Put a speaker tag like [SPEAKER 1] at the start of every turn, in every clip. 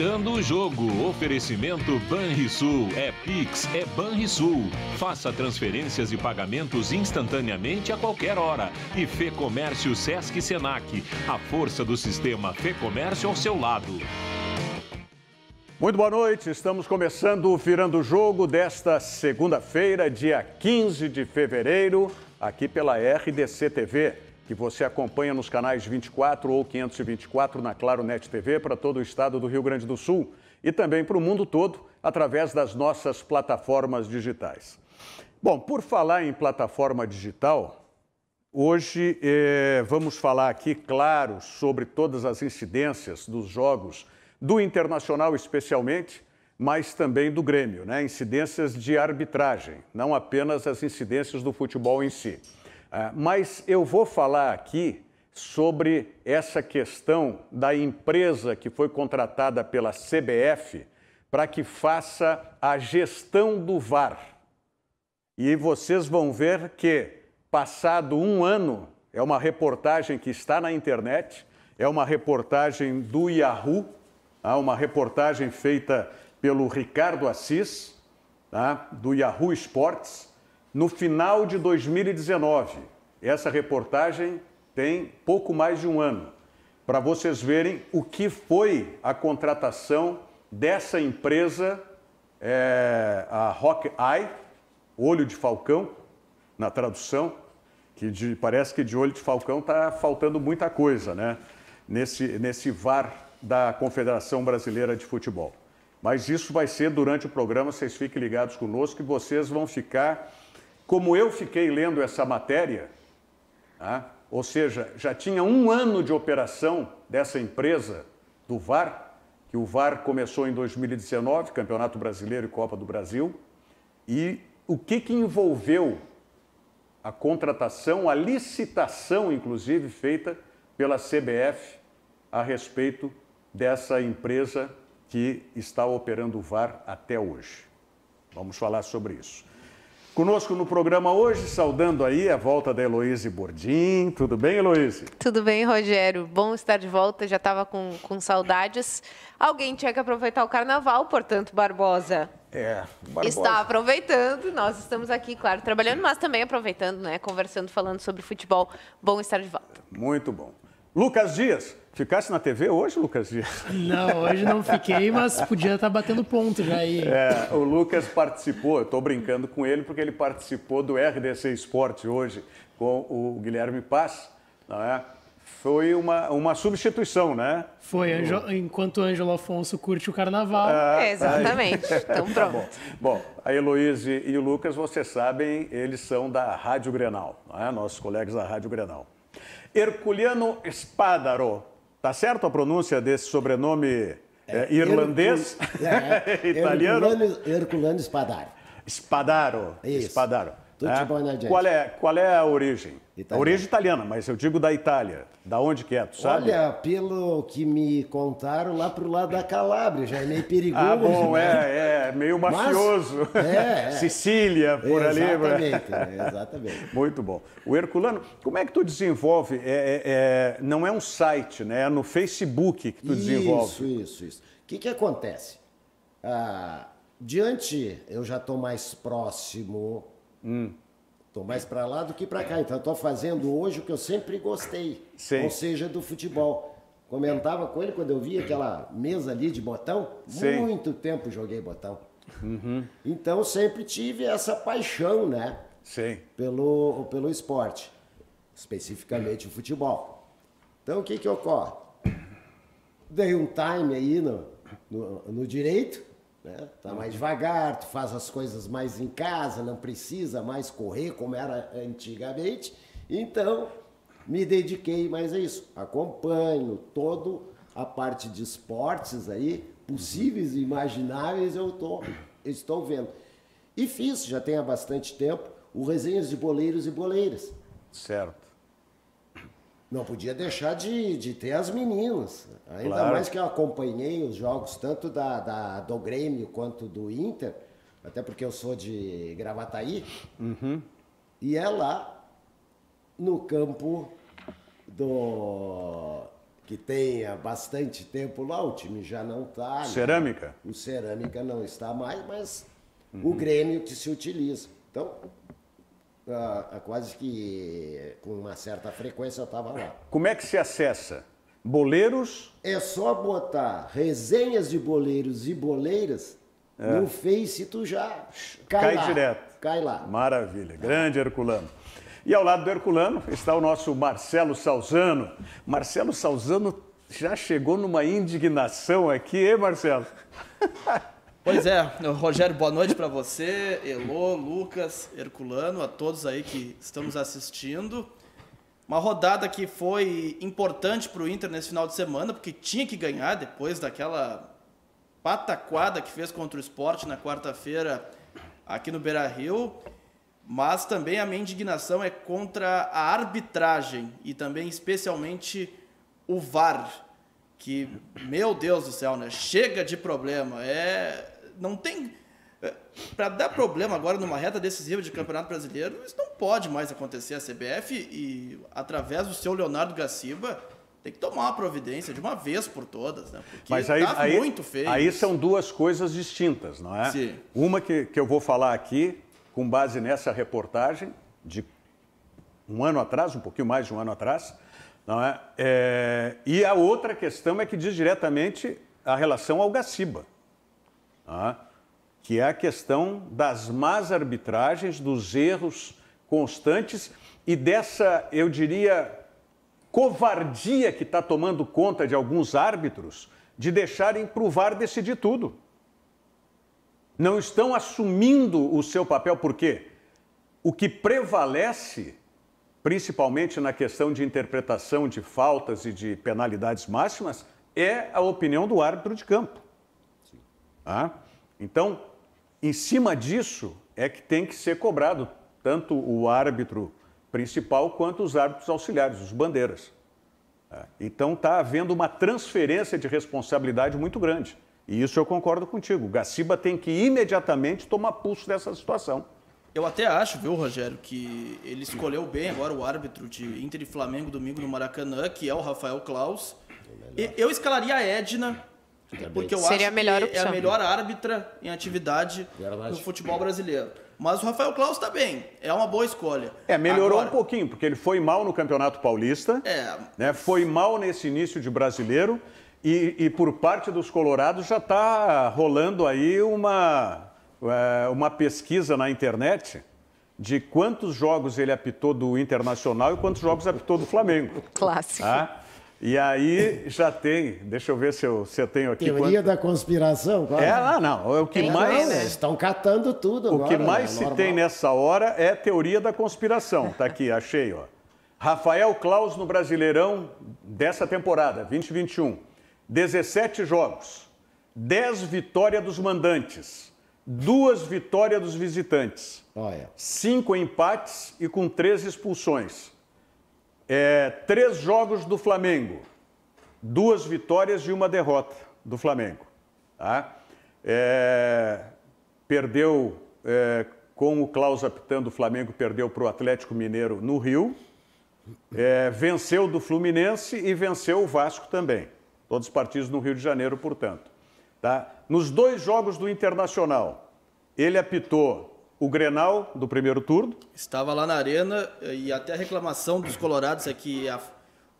[SPEAKER 1] Virando o Jogo. Oferecimento Banrisul. É Pix, é Banrisul. Faça transferências e pagamentos instantaneamente a qualquer hora. E Fê Comércio Sesc Senac. A força do sistema Fê Comércio ao seu lado. Muito boa noite, estamos começando o Virando o Jogo desta segunda-feira, dia 15 de fevereiro, aqui pela RDC TV que você acompanha nos canais 24 ou 524 na Claro Net TV para todo o estado do Rio Grande do Sul e também para o mundo todo através das nossas plataformas digitais. Bom, por falar em plataforma digital, hoje eh, vamos falar aqui, claro, sobre todas as incidências dos jogos do Internacional, especialmente, mas também do Grêmio, né? Incidências de arbitragem, não apenas as incidências do futebol em si. Ah, mas eu vou falar aqui sobre essa questão da empresa que foi contratada pela CBF para que faça a gestão do VAR. E vocês vão ver que, passado um ano, é uma reportagem que está na internet, é uma reportagem do Yahoo, tá? uma reportagem feita pelo Ricardo Assis, tá? do Yahoo Sports no final de 2019. Essa reportagem tem pouco mais de um ano, para vocês verem o que foi a contratação dessa empresa, é, a Rock Eye, Olho de Falcão, na tradução, que de, parece que de Olho de Falcão está faltando muita coisa, né? Nesse, nesse VAR da Confederação Brasileira de Futebol. Mas isso vai ser durante o programa, vocês fiquem ligados conosco e vocês vão ficar como eu fiquei lendo essa matéria, tá? ou seja, já tinha um ano de operação dessa empresa do VAR, que o VAR começou em 2019, Campeonato Brasileiro e Copa do Brasil, e o que, que envolveu a contratação, a licitação, inclusive, feita pela CBF a respeito dessa empresa que está operando o VAR até hoje. Vamos falar sobre isso. Conosco no programa hoje, saudando aí a volta da Heloíse Bordim. Tudo bem, Heloíse?
[SPEAKER 2] Tudo bem, Rogério. Bom estar de volta, já estava com, com saudades. Alguém tinha que aproveitar o carnaval, portanto, Barbosa.
[SPEAKER 1] É, Barbosa. Está
[SPEAKER 2] aproveitando, nós estamos aqui, claro, trabalhando, mas também aproveitando, né? Conversando, falando sobre futebol. Bom estar de volta.
[SPEAKER 1] Muito bom. Lucas Dias, Ficasse na TV hoje, Lucas Dias? Não, hoje não fiquei, mas
[SPEAKER 3] podia estar tá batendo ponto já aí.
[SPEAKER 1] É, o Lucas participou, estou brincando com ele, porque ele participou do RDC Esporte hoje com o Guilherme Paz, não é? Foi uma, uma substituição, né?
[SPEAKER 3] Foi, Anjo, enquanto Ângelo Afonso curte o carnaval. Ah,
[SPEAKER 1] é, é exatamente. Aí. Então tá pronto. Bom, bom, a Heloíse e o Lucas, vocês sabem, eles são da Rádio Grenal, é? nossos colegas da Rádio Grenal. Herculiano Espadaro Tá certo a pronúncia desse sobrenome é, eh, irlandês? Hercul... É, italiano? Herculano Padaro. Spadaro. Isso. Spadaro. Tutti é? né, Qual é, qual é a origem? Italiana. A origem é italiana, mas eu digo da Itália. Da onde que é, tu sabe? Olha,
[SPEAKER 4] pelo que me contaram, lá pro lado da Calábria, já é meio perigoso. Ah, bom, né?
[SPEAKER 1] é, é, meio mafioso. Mas, é, é. Sicília, por né? exatamente, ali. Exatamente, exatamente. Muito bom. O Herculano, como é que tu desenvolve? É, é não é um site, né? É no Facebook que tu isso, desenvolve. Isso, isso, isso. O que que acontece?
[SPEAKER 4] Ah, diante, eu já estou mais próximo Hum. Estou mais para lá do que para cá. Então, estou fazendo hoje o que eu sempre gostei, Sim. ou seja, do futebol. Comentava com ele quando eu via aquela mesa ali de botão. Sim. Muito tempo joguei botão. Uhum. Então, sempre tive essa paixão, né? Sim. Pelo, pelo esporte, especificamente o futebol. Então, o que, que ocorre? Dei um time aí no, no, no direito, né? Tá uhum. mais devagar, tu faz as coisas mais em casa, não precisa mais correr como era antigamente. Então, me dediquei mais a isso. Acompanho toda a parte de esportes aí, possíveis e imagináveis, eu tô, estou vendo. E fiz, já tem há bastante tempo, o Resenhas de Boleiros e Boleiras. Certo. Não podia deixar de, de ter as meninas. Ainda claro. mais que eu acompanhei os jogos tanto da, da, do Grêmio quanto do Inter, até porque eu sou de Gravataí. Uhum. E é lá no campo do que tem há bastante tempo lá, o time já não está. Né? Cerâmica? Né? O Cerâmica não está mais, mas uhum. o Grêmio que se utiliza. Então, é quase que com uma certa frequência eu estava lá. Como é que se acessa? Boleiros? É só botar resenhas de boleiros e
[SPEAKER 1] boleiras é. no
[SPEAKER 4] Face tu já cai, cai lá, direto. Cai lá.
[SPEAKER 1] Maravilha. Grande Herculano. E ao lado do Herculano está o nosso Marcelo Salzano. Marcelo Salzano já chegou numa indignação aqui, hein, Marcelo?
[SPEAKER 5] Pois é, Rogério, boa noite para você, Elô, Lucas, Herculano, a todos aí que estamos assistindo. Uma rodada que foi importante para o Inter nesse final de semana, porque tinha que ganhar depois daquela pataquada que fez contra o esporte na quarta-feira aqui no Beira Rio. Mas também a minha indignação é contra a arbitragem e também especialmente o VAR que, meu Deus do céu, né? Chega de problema. É, não tem é, para dar problema agora numa reta decisiva de Campeonato Brasileiro, isso não pode mais acontecer. A CBF e através do seu Leonardo Gaciba tem que tomar uma providência de uma vez por todas, né? Porque Mas tá aí, tá aí, muito feio. Aí
[SPEAKER 1] são duas coisas distintas, não é? Sim. Uma que, que eu vou falar aqui, com base nessa reportagem de um ano atrás, um pouquinho mais de um ano atrás, não é? é? e a outra questão é que diz diretamente a relação ao Gaciba, é? que é a questão das más arbitragens, dos erros constantes e dessa, eu diria, covardia que está tomando conta de alguns árbitros de deixarem para o VAR decidir tudo. Não estão assumindo o seu papel, porque o que prevalece principalmente na questão de interpretação de faltas e de penalidades máximas, é a opinião do árbitro de campo. Ah? Então, em cima disso é que tem que ser cobrado tanto o árbitro principal quanto os árbitros auxiliares, os bandeiras. Tá? Então, está havendo uma transferência de responsabilidade muito grande. E isso eu concordo contigo. O Gaciba tem que imediatamente tomar pulso dessa situação.
[SPEAKER 5] Eu até acho, viu, Rogério, que ele escolheu bem agora o árbitro de Inter e Flamengo domingo no Maracanã, que é o Rafael Klaus. É eu escalaria a Edna, porque eu Seria acho a que é a melhor árbitra em atividade Verdade. no futebol brasileiro. Mas o Rafael Claus está bem, é uma boa escolha. É, melhorou Agora, um
[SPEAKER 1] pouquinho, porque ele foi mal no Campeonato Paulista, é... né, foi mal nesse início de brasileiro, e, e por parte dos colorados já está rolando aí uma é, uma pesquisa na internet de quantos jogos ele apitou do Internacional e quantos jogos apitou do Flamengo. Clássico. Ah, e aí já tem, deixa eu ver se eu, se eu tenho aqui. Teoria
[SPEAKER 4] quanto... da conspiração, claro. É, ah, não, não. É o que tem mais. Não, né? estão catando tudo. Agora, o que né, mais né? se Normal.
[SPEAKER 1] tem nessa hora é teoria da conspiração. Está aqui, achei, ó. Rafael Claus no Brasileirão dessa temporada, 2021. 17 jogos, 10 vitórias dos mandantes duas vitórias dos visitantes, cinco empates e com três expulsões. É, três jogos do Flamengo, duas vitórias e uma derrota do Flamengo. Tá? É, perdeu é, com o Klaus apitando, o Flamengo perdeu para o Atlético Mineiro no Rio, é, venceu do Fluminense e venceu o Vasco também. Todos os partidos no Rio de Janeiro, portanto. Tá? Nos dois jogos do Internacional, ele apitou o Grenal do primeiro turno.
[SPEAKER 5] Estava lá na arena eh, e até a reclamação dos colorados é que a,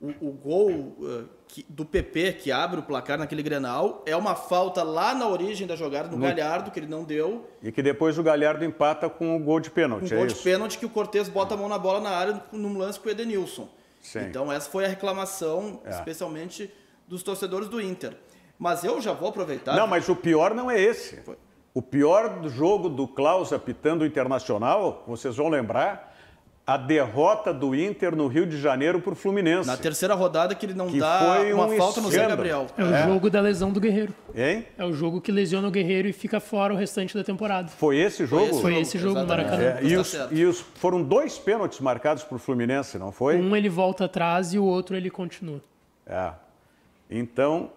[SPEAKER 5] o, o, gol uh, que, do PP que abre o placar naquele Grenal é uma falta lá na origem da jogada do no... Galhardo que ele não deu.
[SPEAKER 1] E que depois o Galhardo empata com o gol de pênalti. Um é gol isso? de
[SPEAKER 5] pênalti que o Cortes bota a mão na bola na área num lance com o Edenilson. Sim. Então essa foi a reclamação, é. especialmente dos torcedores do Inter. Mas eu já vou aproveitar. Não, mas
[SPEAKER 1] o pior não é esse. O pior jogo do Klaus apitando o Internacional, vocês vão lembrar, a derrota do Inter no Rio de Janeiro para o Fluminense. Na terceira rodada que ele não que dá foi uma um falta escândalo. no Zé Gabriel. É o é. jogo
[SPEAKER 3] da lesão do Guerreiro. Hein? É o jogo que lesiona o Guerreiro e fica fora o restante da temporada. Foi esse jogo? Foi esse jogo, foi jogo no Maracanã. É. E, tá os,
[SPEAKER 1] e os, foram dois pênaltis marcados para o Fluminense, não foi?
[SPEAKER 3] Um ele volta atrás e o outro ele continua.
[SPEAKER 1] É. Então,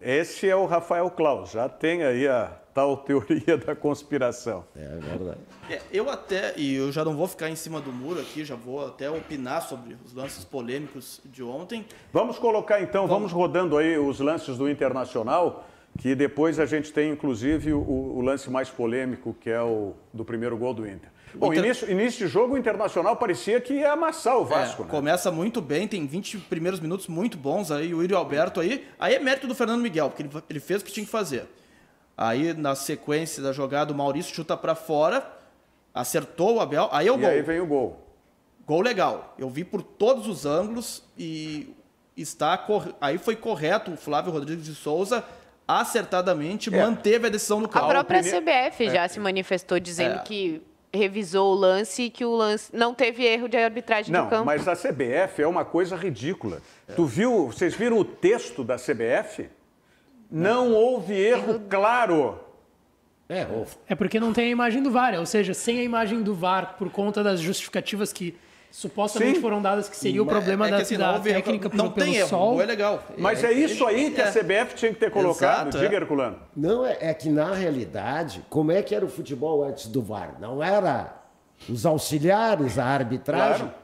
[SPEAKER 1] esse é o Rafael Klaus, já tem aí a tal teoria da conspiração. É, é verdade.
[SPEAKER 5] É, eu até, e eu já não vou
[SPEAKER 1] ficar em cima do muro aqui, já vou até opinar sobre os lances polêmicos de ontem. Vamos colocar então, vamos, vamos rodando aí os lances do Internacional, que depois a gente tem inclusive o, o lance mais polêmico, que é o do primeiro gol do Inter. Bom, Inter... início, início de jogo, o Internacional parecia que ia amassar o é, Vasco, é, né?
[SPEAKER 5] Começa muito bem, tem 20 primeiros minutos muito bons aí, o Yuri Alberto aí. Aí é mérito do Fernando Miguel, porque ele, ele fez o que tinha que fazer. Aí, na sequência da jogada, o Maurício chuta para fora, acertou o Abel, aí é o e gol. aí vem o gol. Gol legal. Eu vi por todos os ângulos e está cor... aí foi correto o Flávio Rodrigues de Souza acertadamente é. manteve
[SPEAKER 1] a decisão do Cláudio. A própria CBF já é. se
[SPEAKER 2] manifestou dizendo é. que revisou o lance e que o lance não teve erro de arbitragem não, do campo. Não,
[SPEAKER 1] mas a CBF é uma coisa ridícula. É. Tu viu, vocês viram o texto da CBF? Não, não houve erro, claro. É,
[SPEAKER 3] É porque não tem a imagem do VAR, é, ou seja, sem a imagem do VAR por conta das justificativas que supostamente Sim. foram dadas que seria o problema é da, assim, da técnica não pelo, tem sol. É legal. É, Mas é, é isso aí que a
[SPEAKER 1] CBF tinha que ter colocado, Exato, diga, é. Herculano. Não, é, é
[SPEAKER 4] que na realidade, como é que era o futebol antes do VAR? Não era os auxiliares, a arbitragem. O claro.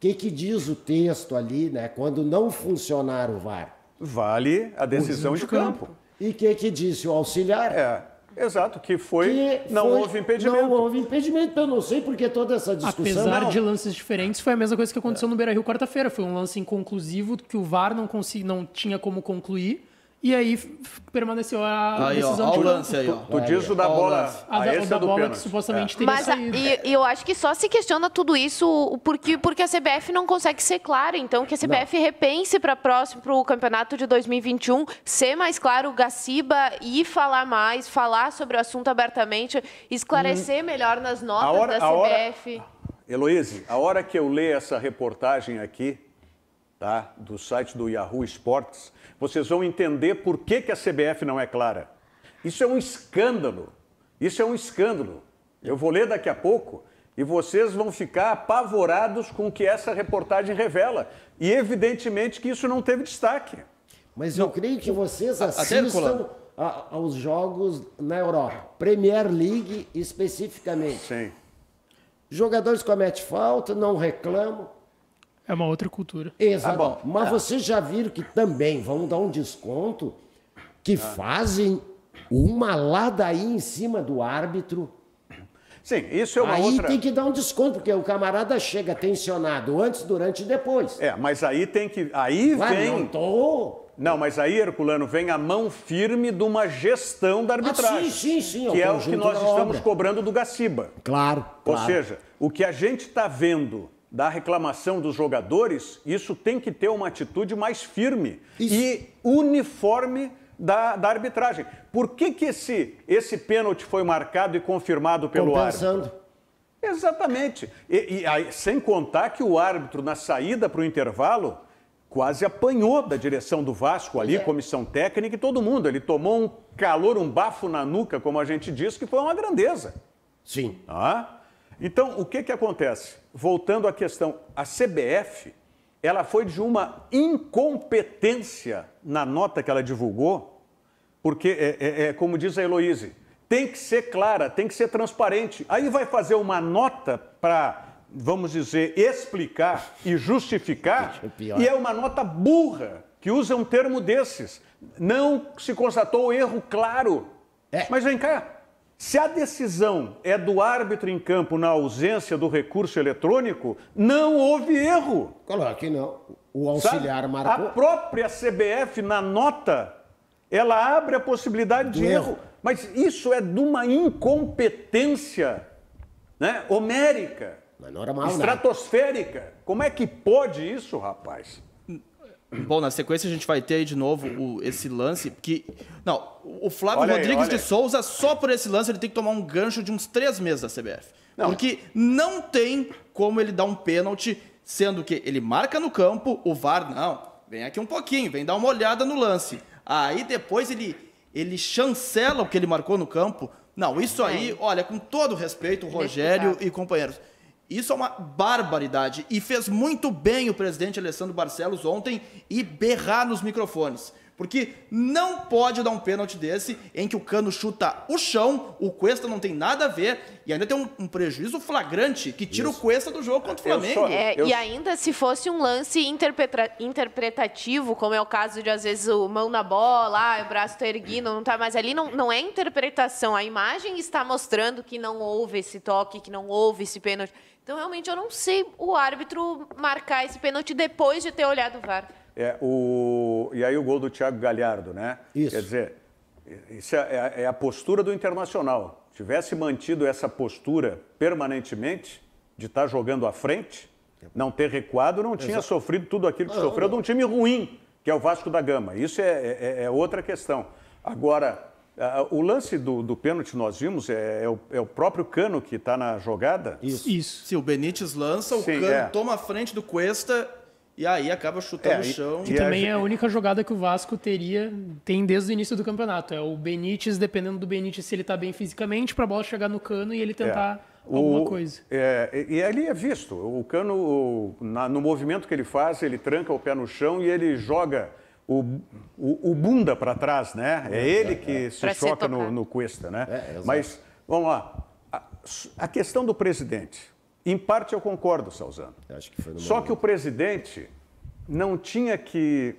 [SPEAKER 4] que, que diz o texto ali, né? Quando não funcionar o VAR? Vale a decisão de, de campo. campo. E o que, que disse o auxiliar?
[SPEAKER 1] É. Exato, que foi. Que não foi, houve impedimento. Não
[SPEAKER 3] houve impedimento, eu não sei porque toda essa discussão. Apesar não. de lances diferentes, foi a mesma coisa que aconteceu é. no Beira Rio quarta-feira. Foi um lance inconclusivo que o VAR não, consegui, não tinha como concluir. E aí permaneceu a aí, decisão
[SPEAKER 5] ó, de... o lance aí, ó. Tu, tu da bola. A, da, da é bola que supostamente é. teria Mas
[SPEAKER 2] saído. A, e eu acho que só se questiona tudo isso porque, porque a CBF não consegue ser clara. Então, que a CBF não. repense para o campeonato de 2021 ser mais claro Gaciba e falar mais, falar sobre o assunto abertamente, esclarecer hum. melhor nas notas hora, da CBF. A
[SPEAKER 1] hora... Heloíse, a hora que eu ler essa reportagem aqui, tá? do site do Yahoo Esportes, vocês vão entender por que, que a CBF não é clara. Isso é um escândalo. Isso é um escândalo. Eu vou ler daqui a pouco e vocês vão ficar apavorados com o que essa reportagem revela. E evidentemente que isso não teve destaque. Mas não, eu creio que vocês assistam
[SPEAKER 4] a, a, aos jogos na Europa, Premier League especificamente. Sim. Jogadores cometem falta, não reclamam.
[SPEAKER 3] É uma outra cultura. Exato. Ah, Mas é. vocês
[SPEAKER 4] já viram que também vão dar um desconto que fazem uma ladainha em cima do árbitro. Sim, isso é uma aí outra... tem que dar um desconto, porque o camarada chega tensionado antes,
[SPEAKER 1] durante e depois. É, mas aí tem que... Aí Ué, vem... Não, tô... não, mas aí, Herculano, vem a mão firme de uma gestão da ah, arbitragem. Ah, sim, sim, sim. Que é, é o que nós estamos obra. cobrando do Gaciba. Claro, Ou seja, o que a gente está vendo da reclamação dos jogadores, isso tem que ter uma atitude mais firme isso. e uniforme da, da, arbitragem. Por que, que esse, esse pênalti foi marcado e confirmado pelo Compensando. árbitro? Exatamente. E, e aí, sem contar que o árbitro, na saída para o intervalo, quase apanhou da direção do Vasco ali, é. comissão técnica e todo mundo. Ele tomou um calor, um bafo na nuca, como a gente diz, que foi uma grandeza. Sim. Ah, então, o que, que acontece? Voltando à questão, a CBF ela foi de uma incompetência na nota que ela divulgou, porque, é, é, é como diz a Heloíse, tem que ser clara, tem que ser transparente. Aí vai fazer uma nota para, vamos dizer, explicar e justificar, e é uma nota burra, que usa um termo desses. Não se constatou erro claro. É. Mas vem cá, se a decisão é do árbitro em campo na ausência do recurso eletrônico, não houve erro. Coloca que não. O auxiliar Sabe? marcou. A própria CBF, na nota, ela abre a possibilidade do de erro. erro. Mas isso é de uma incompetência né, homérica, Mas não era mal, né? estratosférica. Não. Como é que pode isso, rapaz?
[SPEAKER 5] Bom, na sequência a gente vai ter aí de novo o, esse lance que... Não, o Flávio olha Rodrigues aí, de Souza, só por esse lance, ele tem que tomar um gancho de uns três meses da CBF. Não. Porque não tem como ele dar um pênalti, sendo que ele marca no campo, o VAR, não, vem aqui um pouquinho, vem dar uma olhada no lance. Aí depois ele, ele chancela o que ele marcou no campo. Não, isso aí, olha, com todo respeito, é Rogério e companheiros isso é uma barbaridade. E fez muito bem o presidente Alessandro Barcelos ontem e berrar nos microfones. Porque não pode dar um pênalti desse em que o Cano chuta o chão, o Cuesta não tem nada a ver e ainda tem um, um prejuízo flagrante que tira Isso. o Cuesta do jogo contra o Flamengo. Sou, é, eu... E ainda
[SPEAKER 2] se fosse um lance interpretativo, como é o caso de às vezes o mão na bola, o braço está erguido, não está mais ali, não, não é interpretação. A imagem está mostrando que não houve esse toque, que não houve esse pênalti. Então, realmente, eu não sei o árbitro marcar esse pênalti depois de ter olhado o VAR.
[SPEAKER 1] É, o... E aí o gol do Thiago Galhardo, né? Isso. Quer dizer, isso é, é, é a postura do Internacional. Tivesse mantido essa postura permanentemente, de estar tá jogando à frente, não ter recuado, não tinha Exato. sofrido tudo aquilo que não, sofreu não. de um time ruim, que é o Vasco da Gama. Isso é, é, é outra questão. Agora, ah, ah, o lance do, do pênalti nós vimos é, é, o, é o, próprio Cano que está na jogada? Isso. Isso. Se
[SPEAKER 5] o Benítez lança, o Sim, Cano é. toma a frente do Cuesta e aí acaba chutando no é, chão. E, e,
[SPEAKER 3] também a... é a única jogada que o Vasco teria, tem desde o início do campeonato. É o Benítez, dependendo do Benítez, se ele está bem fisicamente, para a bola chegar no Cano e ele é. tentar... O, alguma coisa.
[SPEAKER 1] É, e ali é visto. O Cano, na, no movimento que ele faz, ele tranca o pé no chão e ele joga o, o, o bunda para trás, né? É, é ele é, que é. se pra choca no, no Cuesta, né? É, Mas, vamos lá, a, a, questão do presidente. Em parte eu concordo, Salzano. acho que foi Só momento. que o presidente não tinha que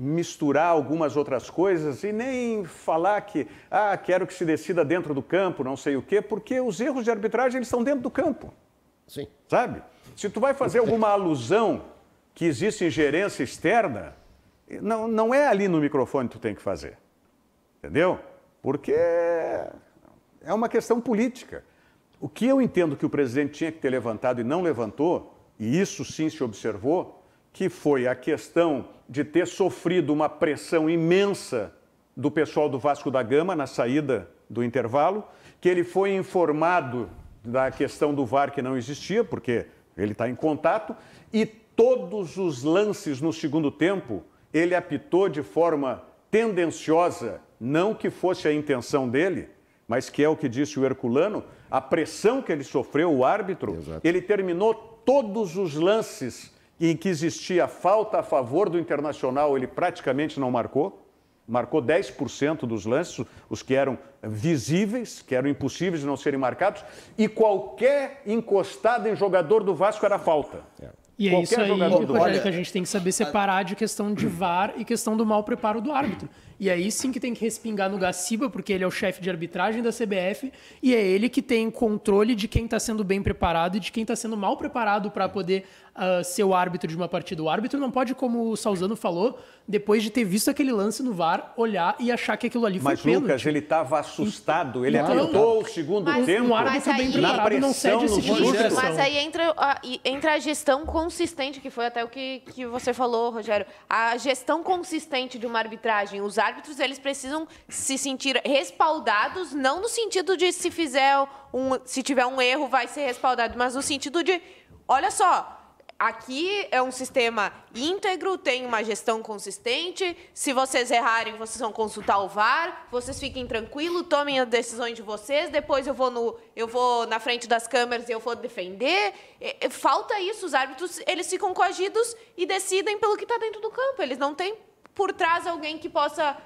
[SPEAKER 1] misturar algumas outras coisas e nem falar que, ah, quero que se decida dentro do campo, não sei o quê, porque os erros de arbitragem eles estão dentro do campo. Sim. Sabe? Se tu vai fazer alguma alusão que existe ingerência externa, não, não é ali no microfone que tu tem que fazer. Entendeu? Porque é uma questão política. O que eu entendo que o presidente tinha que ter levantado e não levantou, e isso sim se observou, que foi a questão de ter sofrido uma pressão imensa do pessoal do Vasco da Gama na saída do intervalo, que ele foi informado da questão do VAR que não existia, porque ele está em contato, e todos os lances no segundo tempo ele apitou de forma tendenciosa, não que fosse a intenção dele, mas que é o que disse o Herculano, a pressão que ele sofreu, o árbitro, Exato. ele terminou todos os lances em que existia falta a favor do Internacional, ele praticamente não marcou. Marcou 10% dos lances, os que eram visíveis, que eram impossíveis de não serem marcados, e qualquer encostada em jogador do Vasco era falta. É. E é isso aí, Rogério, que a gente
[SPEAKER 3] tem que saber separar de questão de VAR e questão do mau preparo do árbitro. E aí sim que tem que respingar no Gaciba, porque ele é o chefe de arbitragem da CBF e é ele que tem controle de quem está sendo bem preparado e de quem está sendo mal preparado para poder uh, ser o árbitro de uma partida. O árbitro não pode, como o Salzano falou, depois de ter visto aquele lance no VAR, olhar e achar que aquilo ali mas, foi pênalti. Mas,
[SPEAKER 1] Lucas, ele estava assustado. Ele então, o segundo mas, tempo. Um árbitro bem preparado não cede esse tipo de Mas aí
[SPEAKER 2] entra a, entra a gestão consistente, que foi até o que, que você falou, Rogério. A gestão consistente de uma arbitragem, usar árbitros eles precisam se sentir respaldados, não no sentido de se fizer um, se tiver um erro vai ser respaldado, mas no sentido de, olha só, aqui é um sistema íntegro, tem uma gestão consistente. Se vocês errarem, vocês vão consultar o VAR. Vocês fiquem tranquilos, tomem as decisões de vocês. Depois eu vou, no, eu vou na frente das câmeras e eu vou defender. É, é, falta isso, os árbitros eles ficam coagidos e decidem pelo que está dentro do campo. Eles não têm por trás alguém que possa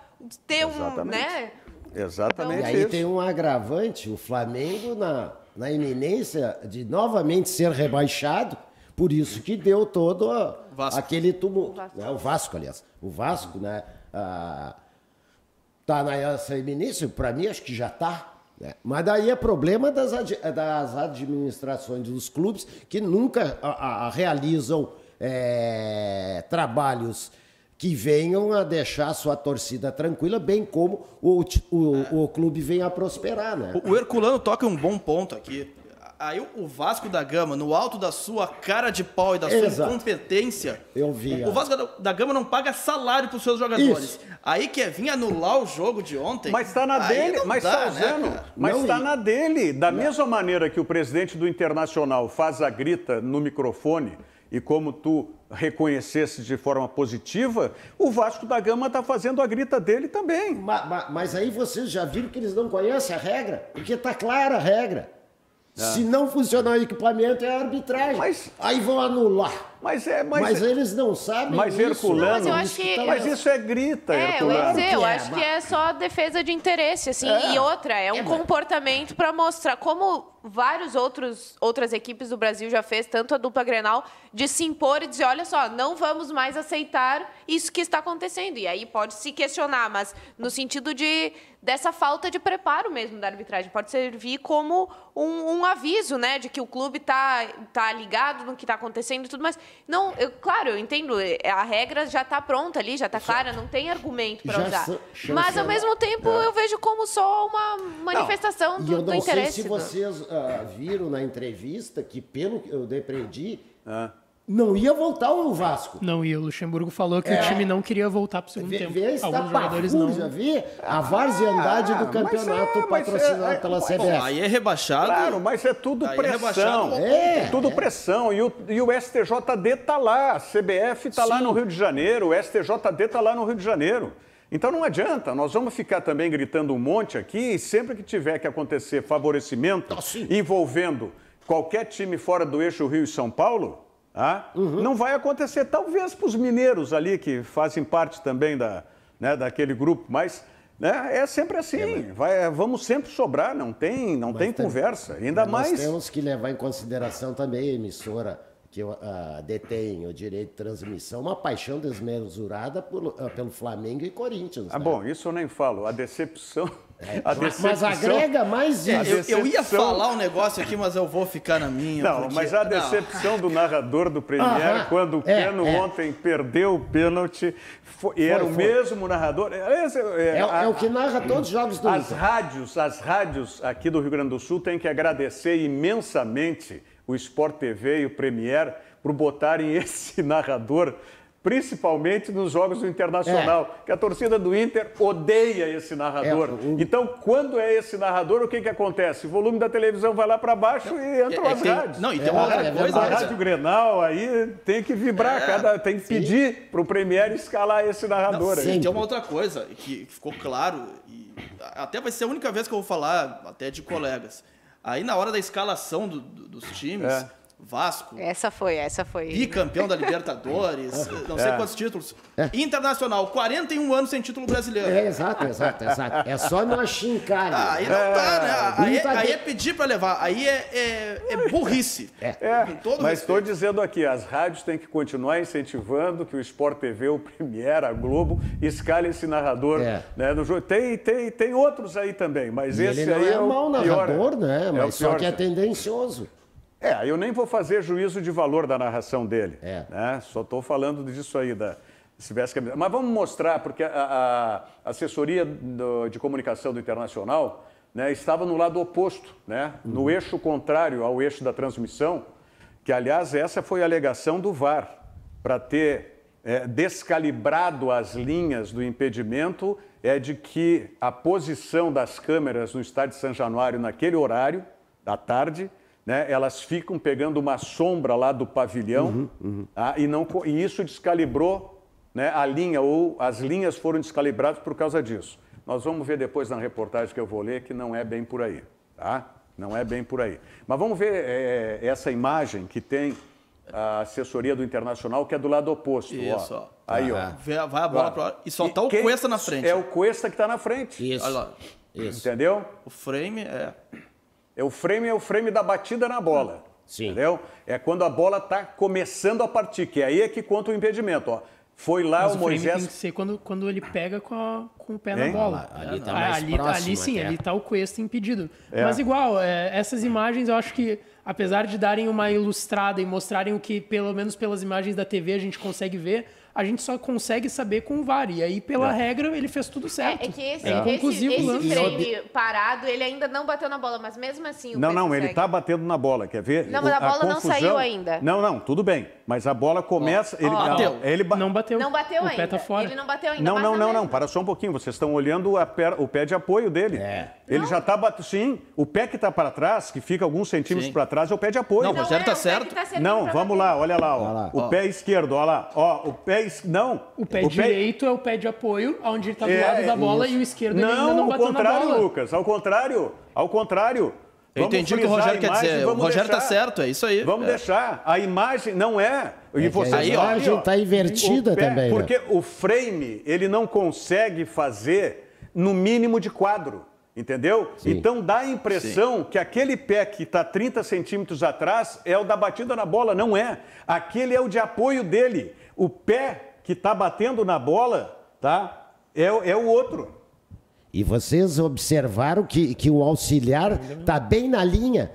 [SPEAKER 2] ter Exatamente. um. Né?
[SPEAKER 1] Exatamente. Então, e aí isso. tem
[SPEAKER 4] um agravante: o Flamengo na, na iminência de novamente ser rebaixado. Por isso que deu todo a, aquele tumulto. O Vasco. Né? o Vasco, aliás. O Vasco, né? Ah, na tá nessa iminência, para mim acho que já tá. Né? Mas daí é problema das, ad, das administrações dos clubes que nunca a, a, realizam é, trabalhos que venham a deixar a sua torcida tranquila, bem como o, o, é. o clube venha
[SPEAKER 5] a prosperar, né? O, Herculano toca um bom ponto aqui. Aí o Vasco da Gama, no alto da sua cara de pau e da Exato. sua incompetência, eu vi. O é. Vasco da Gama não paga salário para os seus jogadores. Isso. Aí quer é vir anular o jogo de ontem. Mas está na dele, mas está né, usando. Né, mas está
[SPEAKER 1] na dele. Da não. mesma maneira que o presidente do Internacional faz a grita no microfone e como tu reconhecesse de forma positiva, o Vasco da Gama está fazendo a grita dele também. Mas, mas, aí vocês já viram que eles não
[SPEAKER 4] conhecem a regra? Porque está clara a regra. Ah. Se não funcionar o equipamento, é a arbitragem. Mas... Aí vão anular. Mas, é, mas, mas é- eles não sabem mas isso. Herculano, mas, que...
[SPEAKER 2] mas, isso é
[SPEAKER 1] grita, é, Herculano. Eu, eu acho é que
[SPEAKER 2] é só defesa de interesse, assim. É. E outra, é um é, comportamento para mostrar como vários outros outras equipes do Brasil já fez, tanto a dupla Grenal, de se impor e dizer, olha só, não vamos mais aceitar isso que está acontecendo. E aí pode se questionar, mas no sentido de dessa falta de preparo mesmo da arbitragem. Pode servir como um, um aviso, né? De que o clube está tá ligado no que está acontecendo e tudo mais. Não, eu, claro, eu entendo. É, a regra já está pronta ali, já está clara, não tem argumento para usar. Mas, ao mesmo tempo, é. eu vejo como só uma manifestação não, do, eu não do sei Se vocês
[SPEAKER 4] uh, viram na entrevista que, pelo que eu
[SPEAKER 3] depreendi, ah não ia voltar o Vasco. Não ia. O Luxemburgo falou que é. o time não queria voltar para o segundo vê, tempo. Vê Alguns jogadores não. Já vê a varziandade ah, do campeonato
[SPEAKER 4] é,
[SPEAKER 1] é, patrocinado é, pela CBF. Aí é rebaixado. Claro, mas é tudo aí é pressão. É. é, tudo pressão. E o, e o STJD está lá. A CBF está lá no Rio de Janeiro. O STJD está lá no Rio de Janeiro. Então não adianta, nós vamos ficar também gritando um monte aqui e sempre que tiver que acontecer favorecimento envolvendo qualquer time fora do eixo Rio e São Paulo, ah? Uhum. Não vai acontecer, talvez para os mineiros ali que fazem parte também da, né, daquele grupo, mas né, é sempre assim. É, mas... vai, é, vamos sempre sobrar, não tem, não tem tem conversa. Ainda mais. Nós temos
[SPEAKER 4] que levar em consideração também a emissora que uh, detém o direito de transmissão, uma paixão desmesurada
[SPEAKER 1] por, uh, ah, pelo Flamengo e Corinthians. Ah, né? bom, isso eu nem falo. A decepção mas agrega mais é, isso. Eu, eu, ia falar um negócio aqui, mas eu vou ficar na minha. Não, porque... mas a decepção Não. do narrador do Premier, quando o é, Cano é. ontem perdeu o pênalti, foi, e era foi, o mesmo narrador. É, esse, é, é, é a, é, o que narra todos os jogos do As rádios, as rádios aqui do Rio Grande do Sul têm que agradecer imensamente o Sport TV e o Premier por botarem esse narrador principalmente nos jogos do Internacional, é. que a torcida do Inter odeia esse narrador. É, o... Então, quando é esse narrador, o que, que acontece? O volume da televisão vai lá para baixo e é, entra é, as tem, rádios. Não, e tem uma outra coisa. A rádio Grenal aí tem que vibrar, cada, tem que sim. pedir para o Premier escalar esse narrador. Não, sim, aí. tem uma outra
[SPEAKER 5] coisa que ficou claro, e até vai ser a única vez que eu vou falar, até de colegas. Aí na hora da escalação do, do, dos times é. Vasco.
[SPEAKER 2] Essa foi, essa foi. Bicampeão da Libertadores,
[SPEAKER 5] é. não sei é. quantos títulos. É. Internacional, 41 anos sem título brasileiro. É, exato, exato, exato. É só não achincar. Ah, aí não tá, né? É. Aí, tá aí é pedir para levar, aí é, é, é burrice. É. Mas estou
[SPEAKER 1] dizendo aqui, as rádios têm que continuar incentivando que o Sport TV, o Premier, a Globo, escale esse narrador né, no jogo. Tem, tem, tem outros aí também, mas e esse aí é, é o mau narrador, pior, né? né? Mas só que é né? tendencioso. É, eu nem vou fazer juízo de valor da narração dele. É. Né? Só estou falando disso aí, da, tivesse Mas vamos mostrar, porque a, a assessoria do, de comunicação do Internacional né, estava no lado oposto, né, uhum. no eixo contrário ao eixo da transmissão, que, aliás, essa foi a alegação do VAR, para ter é, descalibrado as linhas do impedimento, é de que a posição das câmeras no estádio de São Januário naquele horário da tarde né, elas ficam pegando uma sombra lá do pavilhão uhum, uhum. Ah, e, não, e isso descalibrou né, a linha, ou as linhas foram descalibradas por causa disso. Nós vamos ver depois na reportagem que eu vou ler que não é bem por aí, tá? Não é bem por aí. Mas vamos ver é, é essa imagem que tem a assessoria do Internacional, que é do lado oposto. Isso, ó. Aí, ó. Tá. Vai a bola ó. pra... E só e tá o Cuesta na frente. É o Cuesta que tá na frente. Isso. Olha lá. Isso. Entendeu? O frame é... É o frame é o frame da batida na bola. Sim. Entendeu? É quando a bola está começando a partir, que é aí é que conta o impedimento. Ó. Foi lá Mas o, o Moisés. Tem que
[SPEAKER 3] ser quando, quando ele pega com, a, com o pé hein? na bola. Ah, ali, tá ah, mais ali, tá, próximo ali sim, até. ali está o Cuesta impedido. É. Mas igual, é, essas imagens eu acho que, apesar de darem uma ilustrada e mostrarem o que, pelo menos pelas imagens da TV, a gente consegue ver, a gente só consegue saber com o VAR. E aí, pela é. regra, ele fez tudo é, certo. É, é que esse, é. esse,
[SPEAKER 1] esse frame
[SPEAKER 2] parado, ele ainda não bateu na bola, mas mesmo assim... não, não, ele está
[SPEAKER 1] batendo na bola, quer ver? Não, mas a, a bola confusão... não saiu ainda. Não, não, tudo bem. Mas a bola começa... Oh. Ele, oh. Bateu. ele ba... Não bateu. Não bateu o ainda. Pé tá fora. Ele não
[SPEAKER 2] bateu ainda. Não, não, não, mesmo. não,
[SPEAKER 1] para só um pouquinho. Vocês estão olhando per... o pé de apoio dele. É. Ele não. já está batendo. Sim, o pé que está para trás, que fica alguns centímetros para trás, é o pé de apoio. Não, o Rogério está é, certo. Tá não, vamos lá, olha lá, ó. lá. O ó. pé esquerdo, olha lá. Ó, o pé. Es... Não. O pé o direito
[SPEAKER 3] pé... é o pé de apoio, onde ele está do é, lado da bola, isso. e o esquerdo não, ele ainda não bateu na bola. Não, ao contrário,
[SPEAKER 1] Lucas, ao contrário. Ao contrário. Eu vamos entendi o que o Rogério quer dizer. O Rogério está certo, é isso aí. Vamos é. deixar. A imagem não é. E você é a imagem está
[SPEAKER 4] invertida pé, também. Né? Porque
[SPEAKER 1] né? o frame ele não consegue fazer no mínimo de quadro. Entendeu? Sim. Então dá a impressão Sim. que aquele pé que está 30 centímetros atrás é o da batida na bola. Não é. Aquele é o de apoio dele. O pé que está batendo na bola, tá? É, é o outro.
[SPEAKER 4] E vocês observaram que, que o auxiliar está bem na linha.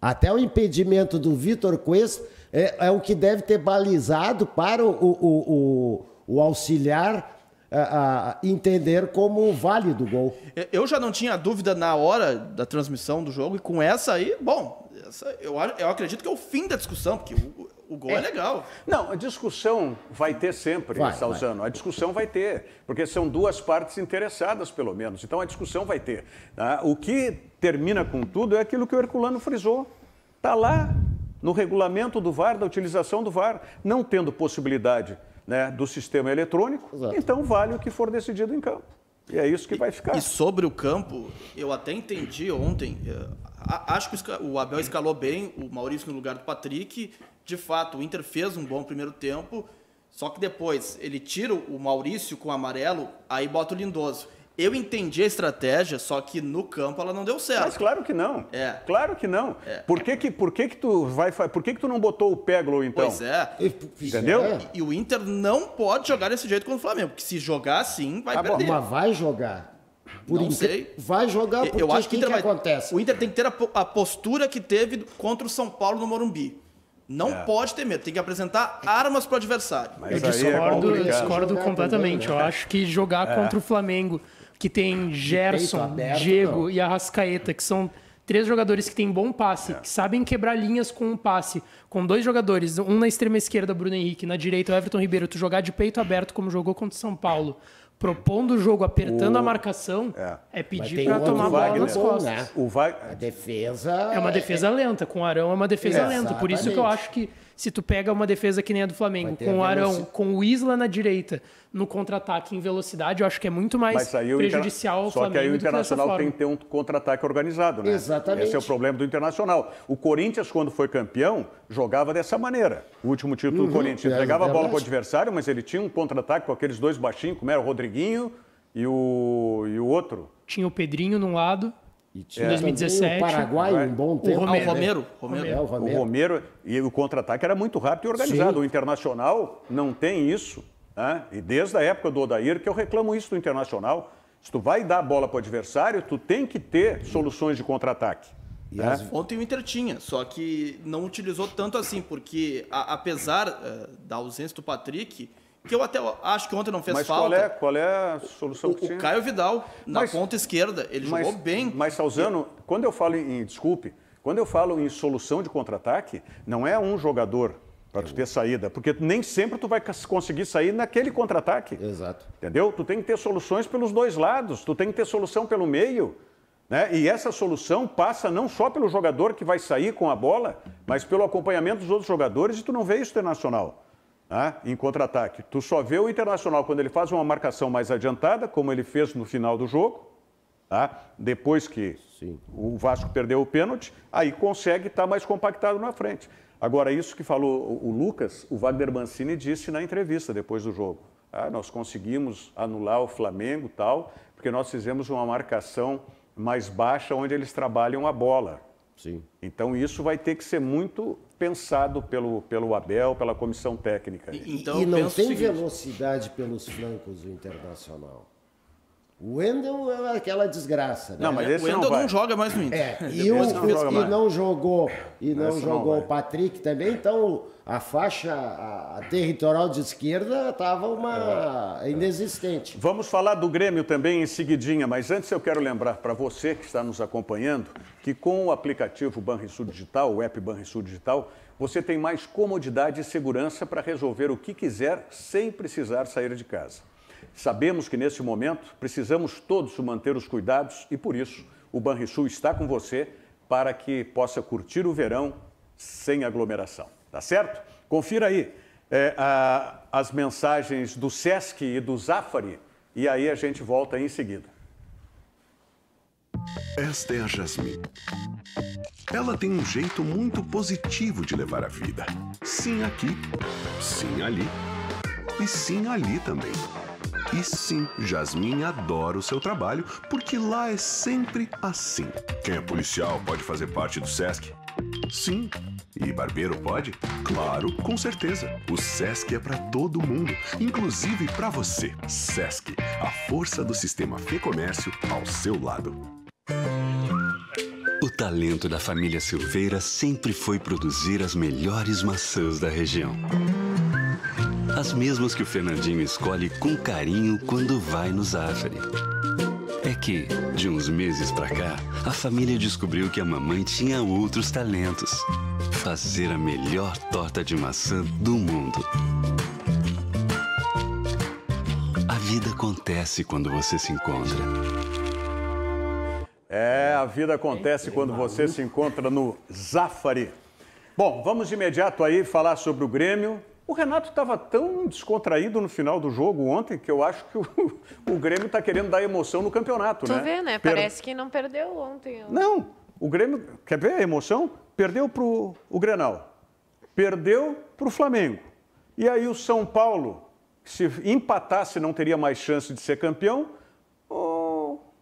[SPEAKER 4] Até o impedimento do Vitor Coelho é, é, o que deve ter balizado para o, o, o, o auxiliar
[SPEAKER 5] a,
[SPEAKER 4] entender como válido o gol.
[SPEAKER 5] Eu já não tinha dúvida na hora da transmissão do jogo, e com essa aí, bom, essa, eu, eu acredito que é o fim da discussão,
[SPEAKER 1] porque o, o gol é. é. legal. Não, a discussão vai ter sempre, vai, Salzano. Vai. A discussão vai ter, porque são duas partes interessadas, pelo menos. Então a discussão vai ter. Tá? O que termina com tudo é aquilo que o Herculano frisou. Está lá no regulamento do VAR, da utilização do VAR, não tendo possibilidade né, do sistema eletrônico, Exato. então vale o que for decidido em campo. E é isso que e, vai ficar. E sobre o campo,
[SPEAKER 5] eu até entendi ontem. Eh, acho que o Abel escalou bem o Maurício no lugar do Patrick. De fato, o Inter fez um bom primeiro tempo. Só que depois ele tira o Maurício com o amarelo, aí bota o Lindoso. Eu entendi a estratégia, só que no campo ela não deu certo. Mas claro que não. É.
[SPEAKER 1] Claro que não. É. Por que que, por que que tu vai, por que que tu não botou o Peglo então? Pois é. Entendeu? É.
[SPEAKER 5] E, o Inter não pode jogar desse jeito contra o Flamengo, porque se jogar assim vai ah, perder. Bom, mas
[SPEAKER 4] vai jogar. Por não Inter, sei.
[SPEAKER 5] Vai jogar porque eu acho que, o Inter que vai, acontece. O Inter tem que ter a, a, postura que teve contra o São Paulo no Morumbi. Não é. pode ter medo, tem que apresentar armas para o adversário. Mas eu é discordo, é eu é discordo completamente.
[SPEAKER 3] Né? Eu acho que jogar é. contra o Flamengo que tem Gerson, aberto, Diego não. e Arrascaeta, que são três jogadores que têm bom passe, é. que sabem quebrar linhas com um passe, com dois jogadores, um na extrema esquerda, Bruno Henrique, na direita, o Everton Ribeiro, tu jogar de peito aberto como jogou contra o São Paulo, propondo o jogo, apertando o... a marcação, é, é pedir para tomar a bola nas costas. Né? O Wagner... A defesa... É uma defesa lenta, com o Arão é uma defesa é. lenta, por isso que eu acho que se tu pega uma defesa que nem a do Flamengo, com o Arão, velocidade. com o Isla na direita, no contra-ataque em velocidade, eu acho que é muito mais prejudicial ao Só Flamengo. Só que aí o Internacional tem que
[SPEAKER 1] ter um contra-ataque organizado, né? Exatamente. Esse é o problema do Internacional. O Corinthians, quando foi campeão, jogava dessa maneira. O último título uhum, do Corinthians entregava é, a bola para o adversário, mas ele tinha um contra-ataque com aqueles dois baixinhos, como era o Rodriguinho e o, e o outro. Tinha o Pedrinho num lado. E tinha é. 2017, o Paraguai um bom tempo. O Romero. Ah, o Romero, Romero. É, o Romero. O Romero e o contra-ataque era muito rápido e organizado. Sim. O Internacional não tem isso. Né? E desde a época do Odair, que eu reclamo isso do Internacional. Se tu vai dar a bola para o adversário, tu tem que ter soluções de contra-ataque. Né? As...
[SPEAKER 5] Ontem o Inter tinha, só que não utilizou tanto assim, porque a, apesar uh, da ausência do Patrick, que eu até acho que ontem não fez mas falta. Mas
[SPEAKER 1] qual, é, qual é a solução o, que tinha? O Caio
[SPEAKER 5] Vidal, na mas, ponta esquerda, ele mas, jogou bem.
[SPEAKER 1] Mas, Salzano, quando eu falo em, desculpe, quando eu falo em solução de contra-ataque, não é um jogador para tu ter saída, porque nem sempre tu vai conseguir sair naquele contra-ataque. Exato. Entendeu? Tu tem que ter soluções pelos dois lados, tu tem que ter solução pelo meio. Né? E essa solução passa não só pelo jogador que vai sair com a bola, mas pelo acompanhamento dos outros jogadores, e tu não vê isso internacional. Ah, em contra-ataque. Tu só vê o Internacional quando ele faz uma marcação mais adiantada, como ele fez no final do jogo, tá? depois que Sim. o Vasco perdeu o pênalti, aí consegue estar tá mais compactado na frente. Agora, isso que falou o Lucas, o Wagner Mancini disse na entrevista depois do jogo. Ah, nós conseguimos anular o Flamengo tal, porque nós fizemos uma marcação mais baixa onde eles trabalham a bola. Sim. Então isso vai ter que ser muito pensado pelo, pelo Abel, pela comissão técnica. E, então, e não tem
[SPEAKER 4] velocidade pelos flancos do Internacional. O Wendel é aquela desgraça. Né? Não, mas esse o Wendel não, não,
[SPEAKER 5] joga mais no Inter. É, e, o, não e não
[SPEAKER 4] jogou, e não jogou não o Patrick também, então a faixa a, territorial de esquerda estava uma
[SPEAKER 1] é, inexistente. Vamos falar do Grêmio também em seguidinha, mas antes eu quero lembrar para você que está nos acompanhando que com o aplicativo Banrisul Digital, o app Banrisul Digital, você tem mais comodidade e segurança para resolver o que quiser sem precisar sair de casa. Sabemos que nesse momento precisamos todos manter os cuidados e por isso o Banrisul está com você para que possa curtir o verão sem aglomeração. Tá certo? Confira aí é, a, as mensagens do SESC e do Zafari e aí a gente volta em seguida. Esta é a Jasmine. Ela tem um jeito muito positivo de levar a vida. Sim aqui, sim ali e sim ali também. E sim, Jasmine adora o seu trabalho, porque lá é sempre assim. Quem é policial pode fazer parte do SESC? Sim. E barbeiro pode? Claro, com certeza. O SESC é para todo mundo, inclusive para você. SESC, a força do sistema Fê Comércio ao seu lado. O talento da família Silveira sempre foi produzir as melhores maçãs da região. As mesmas que o Fernandinho escolhe com carinho quando vai no Zafari. É que, de uns meses pra cá,
[SPEAKER 4] a
[SPEAKER 2] família descobriu que a mamãe tinha outros talentos. Fazer a melhor torta de maçã do mundo.
[SPEAKER 4] A
[SPEAKER 1] vida acontece quando você se encontra. É, a vida acontece quando você se encontra no Zafari. Bom, vamos de imediato aí falar sobre o Grêmio, o Renato estava tão descontraído no final do jogo ontem que eu acho que o, o Grêmio está querendo dar emoção no campeonato, tu né? Tu vê, né? Per... Parece
[SPEAKER 2] que não perdeu ontem.
[SPEAKER 1] Não, o Grêmio, quer ver a emoção? Perdeu para o Grenal, perdeu para o Flamengo. E aí o São Paulo, se empatasse não teria mais chance de ser campeão, ou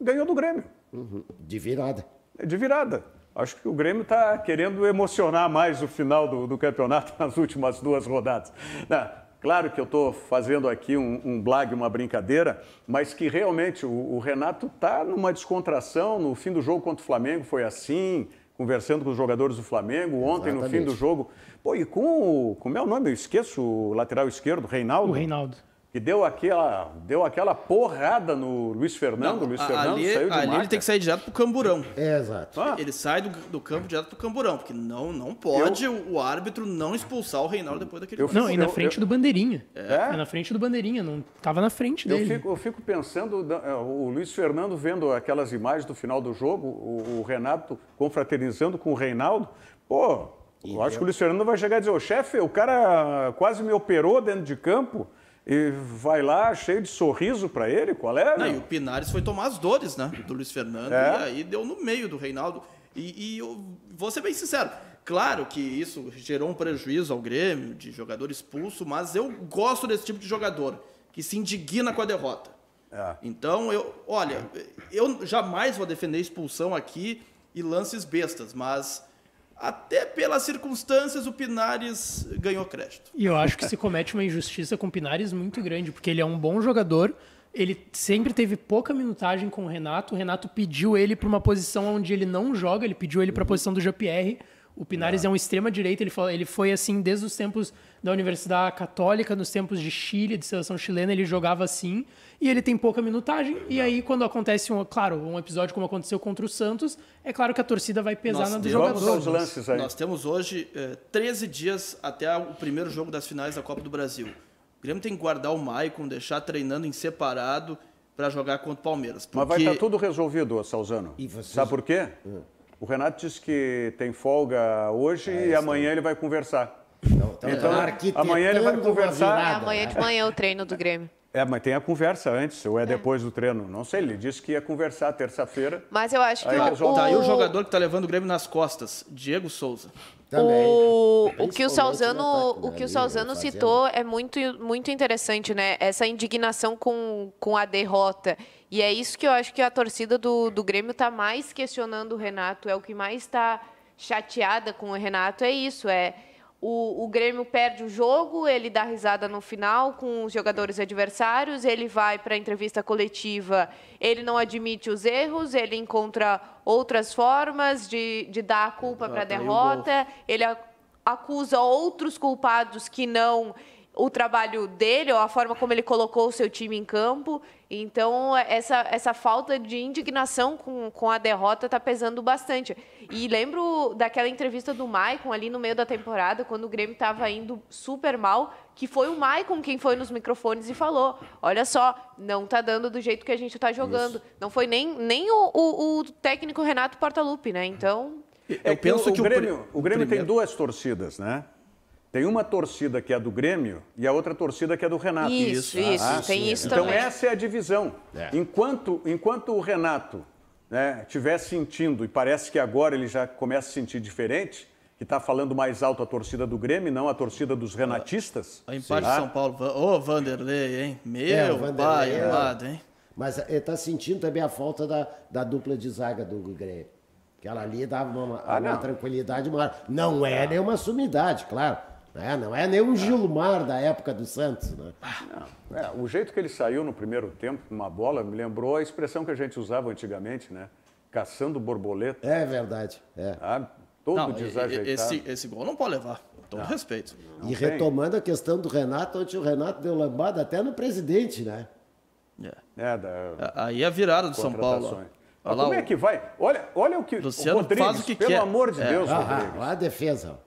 [SPEAKER 1] ganhou do Grêmio. Uhum. De virada. De virada. Acho que o Grêmio está querendo emocionar mais o final do, do, campeonato nas últimas duas rodadas. Não, né? claro que eu estou fazendo aqui um, um blague, uma brincadeira, mas que realmente o, o Renato está numa descontração. No fim do jogo contra o Flamengo foi assim, conversando com os jogadores do Flamengo, ontem Exatamente. no fim do jogo. Pô, e com o. Como é o nome? Eu esqueço, o lateral esquerdo, Reinaldo. O Reinaldo que deu aquela, deu aquela porrada no Luiz Fernando. Não, Luiz Fernando ali, saiu de Ali ele tem que
[SPEAKER 5] sair direto pro Camburão. É, exato. Ah. Ele sai do, do campo direto pro Camburão, porque não, não pode eu, o árbitro não expulsar o Reinaldo depois daquele eu Não, e na
[SPEAKER 1] frente eu,
[SPEAKER 3] do Bandeirinha. É? é? Na frente do Bandeirinha, não tava na frente
[SPEAKER 5] dele. Eu
[SPEAKER 1] fico, fico pensando, é, o Luiz Fernando vendo aquelas imagens do final do jogo, o, o Renato confraternizando com o Reinaldo. Pô, eu acho que o Luiz Fernando vai chegar e dizer, ô chefe, o cara quase me operou dentro de campo. E vai lá cheio de sorriso para ele, qual é? Não, e o
[SPEAKER 5] Pinares foi tomar as dores, né? Do Luiz Fernando. É. E aí deu no meio do Reinaldo. E, e eu vou ser bem sincero. Claro que isso gerou um prejuízo ao Grêmio de jogador expulso, mas eu gosto desse tipo de jogador que se indigna com a derrota. É. Então, eu, olha, eu jamais vou defender expulsão aqui e lances bestas, mas até pelas circunstâncias, o Pinares ganhou crédito.
[SPEAKER 3] E eu acho que se comete uma injustiça com o Pinares muito grande, porque ele é um bom jogador, ele sempre teve pouca minutagem com o Renato, o Renato pediu ele para uma posição onde ele não joga, ele pediu ele para a uhum. posição do JPR. O Pinares é, é um extrema-direita, ele, foi, ele foi assim desde os tempos da Universidade Católica, nos tempos de Chile, de seleção chilena, ele jogava assim, e ele tem pouca minutagem, e aí quando acontece, um, claro, um episódio como aconteceu contra o Santos, é claro que a torcida vai pesar nós na do jogador. Os lances aí. Nós
[SPEAKER 5] temos hoje é, eh, 13 dias até o primeiro jogo das finais da Copa do Brasil. O Grêmio tem que guardar o Maicon, deixar treinando em separado, para jogar contra o Palmeiras. Porque... Mas vai tá estar tudo
[SPEAKER 1] resolvido, Salzano. Vocês... Sabe por quê? Hum. O Renato disse que tem folga hoje é, e amanhã ele vai conversar. Então, então, então, então amanhã ele vai conversar. amanhã de manhã
[SPEAKER 2] é o treino do Grêmio.
[SPEAKER 1] É, mas tem a conversa antes, ou é, é, depois do treino? Não sei, ele disse que ia conversar terça-feira.
[SPEAKER 2] Mas eu acho que... Aí o... Tá aí o jogador
[SPEAKER 1] que está levando o Grêmio nas costas, Diego Souza. O,
[SPEAKER 2] que o Salzano, o né, que o Salzano citou é muito, muito interessante, né? Essa indignação com, com a derrota. E é isso que eu acho que a torcida do, do Grêmio está mais questionando o Renato, é o que mais está chateada com o Renato, é isso, é o, o, Grêmio perde o jogo, ele dá risada no final com os jogadores adversários, ele vai para a entrevista coletiva, ele não admite os erros, ele encontra outras formas de, de dar a culpa para a derrota, ele acusa outros culpados que não o trabalho dele, ou a forma como ele colocou o seu time em campo. Então, essa, essa falta de indignação com, com a derrota está pesando bastante. E lembro daquela entrevista do Maicon ali no meio da temporada, quando o Grêmio estava indo super mal, que foi o Maicon quem foi nos microfones e falou: Olha só, não tá dando do jeito que a gente está jogando. Isso. Não foi nem, nem o, o, o técnico Renato Portaluppi, né? Então.
[SPEAKER 1] Eu é, é penso que o, que o Grêmio, o Grêmio primeiro... tem duas torcidas, né? Tem uma torcida que é do Grêmio e a outra torcida que é do Renato. Isso, isso, ah, tem isso então também. Então essa é a divisão. É. Enquanto, enquanto o Renato né, estiver sentindo, e parece que agora ele já começa a sentir diferente, que está falando mais alto a torcida do Grêmio, não a torcida dos renatistas. a ah, empate tá? de São Paulo. Ô, oh, Vanderlei, hein? Meu é, Vanderlei, pai é. amado,
[SPEAKER 4] hein? Mas está eh, sentindo também a falta da, da dupla de zaga do Grêmio. Que ela ali dava uma, ah, uma tranquilidade maior. Não é ah. nenhuma sumidade, claro. Né? Não é nem um é. Gilmar da época do Santos. Né? Ah,
[SPEAKER 1] não, é, o jeito que ele saiu no primeiro tempo com uma bola me lembrou a expressão que a gente usava antigamente, né? Caçando borboleta. É verdade. É. Ah, todo não, desajeitado. Esse, esse gol não pode
[SPEAKER 5] levar. Todo então, não. respeito. Não e tem. retomando
[SPEAKER 4] a questão do Renato, onde o Renato deu lambada até no
[SPEAKER 5] presidente, né? É. é da... É, aí a virada do São Paulo. Olha como é que
[SPEAKER 1] vai? Olha, olha o que Luciano o Rodrigues, faz o que pelo quer. amor de é. Deus, ah, Rodrigues.
[SPEAKER 4] Ah, a defesa.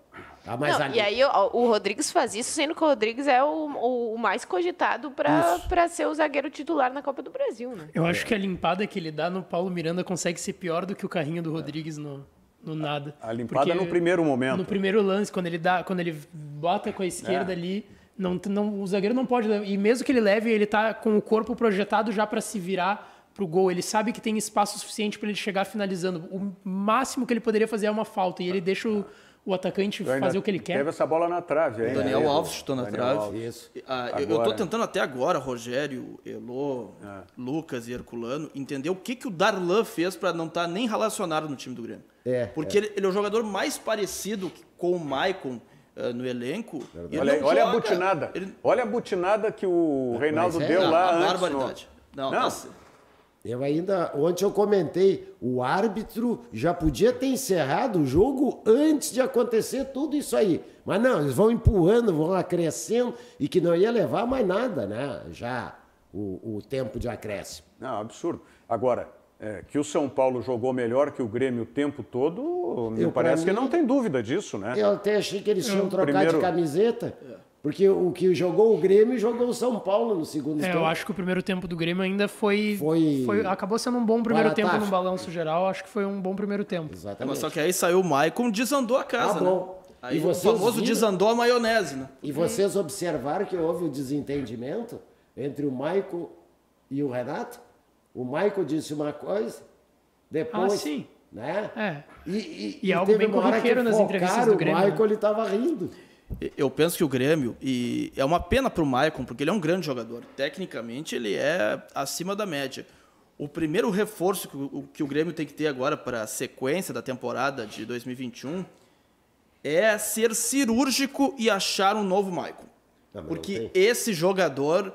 [SPEAKER 4] Ah, tá
[SPEAKER 3] mas Não, ali... E aí
[SPEAKER 2] o, o, Rodrigues faz isso, sendo que o Rodrigues é o, o, mais cogitado para ser o zagueiro titular na Copa do Brasil. Né? Eu acho
[SPEAKER 3] que a limpada que ele dá no Paulo Miranda consegue ser pior do que o carrinho do Rodrigues no, no nada. A limpada Porque no primeiro momento. No primeiro lance, quando ele dá, quando ele bota com a esquerda é. ali, não, não, o zagueiro não pode. E mesmo que ele leve, ele tá com o corpo projetado já para se virar pro gol. Ele sabe que tem espaço suficiente para ele chegar finalizando. O máximo que ele poderia fazer é uma falta e ele deixa o o atacante ainda, fazer o que ele
[SPEAKER 5] quer. Teve
[SPEAKER 1] essa bola na trave, hein? Daniel Alves chutou na Daniel trave. Alves. Isso. Ah, Eu estou tentando
[SPEAKER 5] até agora, Rogério, Elô, é. Lucas e Herculano, entender o que, que o Darlan fez para não estar tá nem relacionado no time do Grêmio. É, é. Porque é. Ele, ele, é o jogador mais parecido com o Maicon uh, no elenco. Olha, olha a butinada.
[SPEAKER 1] Ele... Olha a butinada que o Reinaldo
[SPEAKER 5] é deu lá a antes. Barbaridade. No... Não, não. Tá...
[SPEAKER 4] Eu ainda, ontem eu comentei, o árbitro já podia ter encerrado o jogo antes de acontecer tudo isso aí. Mas não, eles vão empurrando, vão acrescendo e que não ia levar mais nada, né? Já
[SPEAKER 1] o, o tempo de acréscimo. Não, absurdo. Agora, é, que o São Paulo jogou melhor que o Grêmio o tempo todo, me eu, parece mim, que não tem dúvida disso, né? Eu
[SPEAKER 4] até achei que eles tinham é, trocado Primeiro... de camiseta. É. Porque o que jogou o Grêmio jogou o São Paulo no segundo é, tempo. Eu acho
[SPEAKER 3] que o primeiro tempo do Grêmio ainda foi. Foi. foi acabou sendo um bom primeiro tempo no balanço geral. Acho que foi um bom primeiro tempo. Exatamente. É, mas só que aí
[SPEAKER 5] saiu o Maicon, desandou
[SPEAKER 3] a tá casa. Ah, bom. Né? Aí o famoso
[SPEAKER 5] viram? desandou
[SPEAKER 4] a maionese, né? E vocês observaram que houve o um desentendimento entre o Maicon e o Renato? O Maicon disse uma coisa, depois. Ah, sim. Né? É. E, e, e, e algo bem corriqueiro nas entrevistas do Grêmio. O Maicon né? ele estava
[SPEAKER 5] rindo eu penso que o Grêmio, e é uma pena para o Maicon, porque ele é um grande jogador. Tecnicamente, ele é acima da média. O primeiro reforço que o, Grêmio tem que ter agora para a sequência da temporada de 2021 é ser cirúrgico e achar um novo Maicon. Ah, porque esse jogador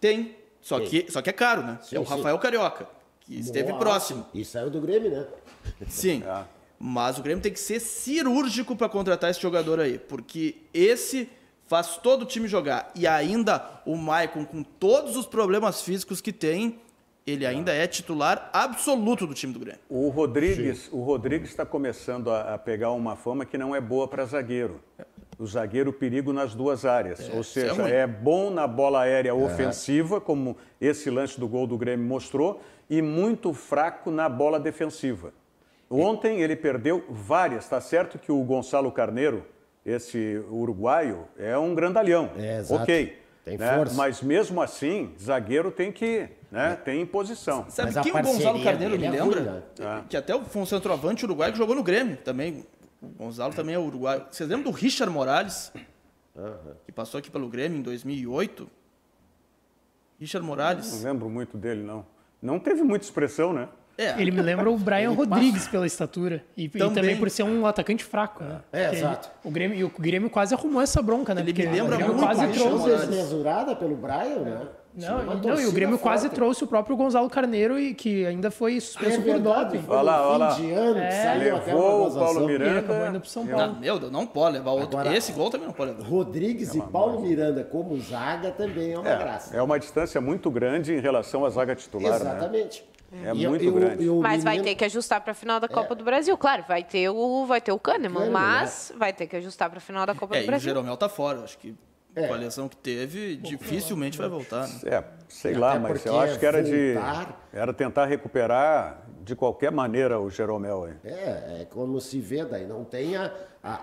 [SPEAKER 5] tem, só, tem. Que, só que é caro, né? Sim, é o Rafael Carioca, que esteve próximo. E saiu do Grêmio, né? Sim. É. Mas o Grêmio tem que ser cirúrgico para contratar esse jogador aí, porque esse faz todo o time jogar. E ainda o Maicon, com todos os problemas físicos que tem, ele ainda é titular absoluto do time do Grêmio.
[SPEAKER 1] O Rodrigues, o Rodrigues está começando a, a, pegar uma fama que não é boa para zagueiro. O zagueiro perigo nas duas áreas, é, ou é seja, é, é, bom na bola aérea é. ofensiva, é. como esse lance do gol do Grêmio mostrou, e muito fraco na bola defensiva. Ontem ele perdeu várias. Está certo que o Gonçalo Carneiro, esse uruguaio, é um grandalhão. É, exato. Ok. Tem né? força. Mas mesmo assim, zagueiro tem que né? É. tem posição. Sabe quem o Gonzalo Carneiro me é lembra?
[SPEAKER 5] É. Que até foi um centroavante uruguaio que jogou no Grêmio também. O Gonzalo também é uruguaio. Vocês lembram do Richard Morales? Uhum. Que passou aqui pelo Grêmio em 2008?
[SPEAKER 1] Richard Morales. não lembro muito dele, não. Não teve muita expressão, né?
[SPEAKER 3] É. Ele me lembra o Brian Rodrigues pela estatura. E também, e também, por ser um atacante fraco, né? É, é exato. O Grêmio, o Grêmio quase arrumou essa bronca, né? Ele Porque me lembra o Grêmio quase trouxe mesurada pelo Brian, né? Não, não e o Grêmio forte. quase trouxe o próprio Gonzalo Carneiro, e que ainda foi suspenso é por doping. Olha lá, olha lá. É, levou o Paulo Miranda. indo pro São Paulo.
[SPEAKER 5] Não, meu Deus, não pode levar outro. Agora, Esse
[SPEAKER 1] gol também não pode levar. Rodrigues é e Paulo
[SPEAKER 4] boa. Miranda como zaga também é uma é, graça.
[SPEAKER 1] É uma distância muito grande em relação à zaga titular. Né? Exatamente. Né? É, é muito eu, grande. Eu, eu, mas vai
[SPEAKER 2] ter que ajustar para a final da Copa é. do Brasil. Claro, vai ter o, vai ter o Kahneman, mas né? vai ter que ajustar para a final da Copa é, do Brasil. o
[SPEAKER 5] Jeromel está fora, acho que é. com a lesão que teve, dificilmente vai voltar. Né?
[SPEAKER 1] É, sei lá, mas eu acho que era voltar... de. Era tentar recuperar de qualquer maneira o Jeromel hein? É, é como se vê daí, não tem a, a,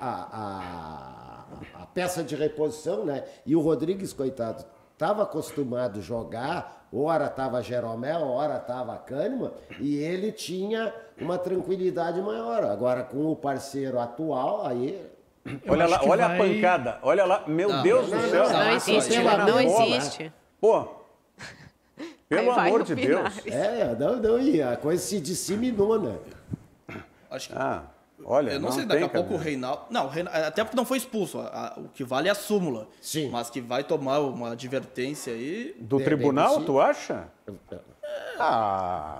[SPEAKER 4] a, a peça de reposição, né? E o Rodrigues, coitado, estava acostumado a jogar Ora estava Jeromel, ora estava Kahneman, e ele tinha uma tranquilidade maior. Agora, com o parceiro atual, aí eu olha lá, olha vai... a pancada,
[SPEAKER 1] olha lá, meu não, Deus não, do céu. Não, não existe, não, existe.
[SPEAKER 4] Pô,
[SPEAKER 5] pelo amor de Deus. É,
[SPEAKER 4] não, não, e a coisa se disseminou, né?
[SPEAKER 1] Acho que... Ah. Olha, eu não, não sei, daqui a pouco o
[SPEAKER 5] Reinaldo. Não, até porque não foi expulso. A, a, o que vale é a súmula. Sim. Mas que vai tomar uma advertência aí. Do tribunal, tu
[SPEAKER 1] acha? É... Ah.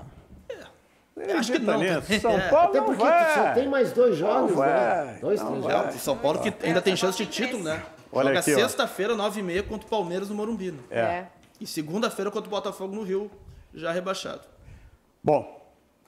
[SPEAKER 1] É. Acho que não. Né? São é. Paulo Até porque vai. só tem mais dois jogos, né? Dois, não três jogos. São Paulo que ainda
[SPEAKER 5] tem chance de título, né?
[SPEAKER 1] Olha Joga sexta-feira,
[SPEAKER 5] nove e meia, contra o Palmeiras no Morumbi. Né? É. é. E segunda-feira contra o Botafogo no Rio, já rebaixado.
[SPEAKER 1] Bom,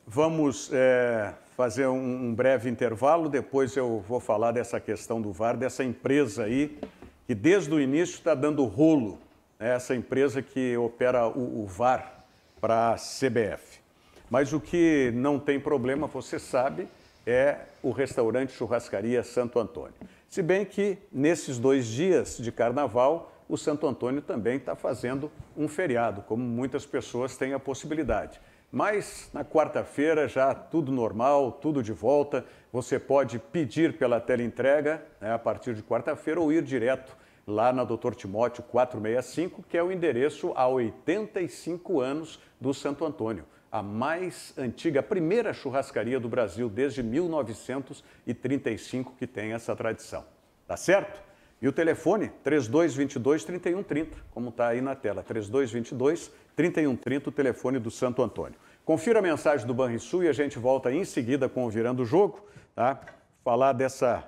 [SPEAKER 1] vamos é, fazer um, um breve intervalo, depois eu vou falar dessa questão do VAR, dessa empresa aí, que desde o início está dando rolo, né? essa empresa que opera o, o VAR para a CBF. Mas o que não tem problema, você sabe, é o restaurante Churrascaria Santo Antônio. Se bem que nesses dois dias de carnaval, o Santo Antônio também está fazendo um feriado, como muitas pessoas têm a possibilidade. Mas na quarta-feira já tudo normal, tudo de volta. Você pode pedir pela teleentrega né, a partir de quarta-feira ou ir direto lá na Doutor Timóteo 465, que é o endereço há 85 anos do Santo Antônio, a mais antiga, a primeira churrascaria do Brasil desde 1935 que tem essa tradição. Tá certo? E o telefone 3222 3130, como está aí na tela, 3222 3130, o telefone do Santo Antônio. Confira a mensagem do Banrisul e a gente volta em seguida com o Virando o Jogo, tá? Falar dessa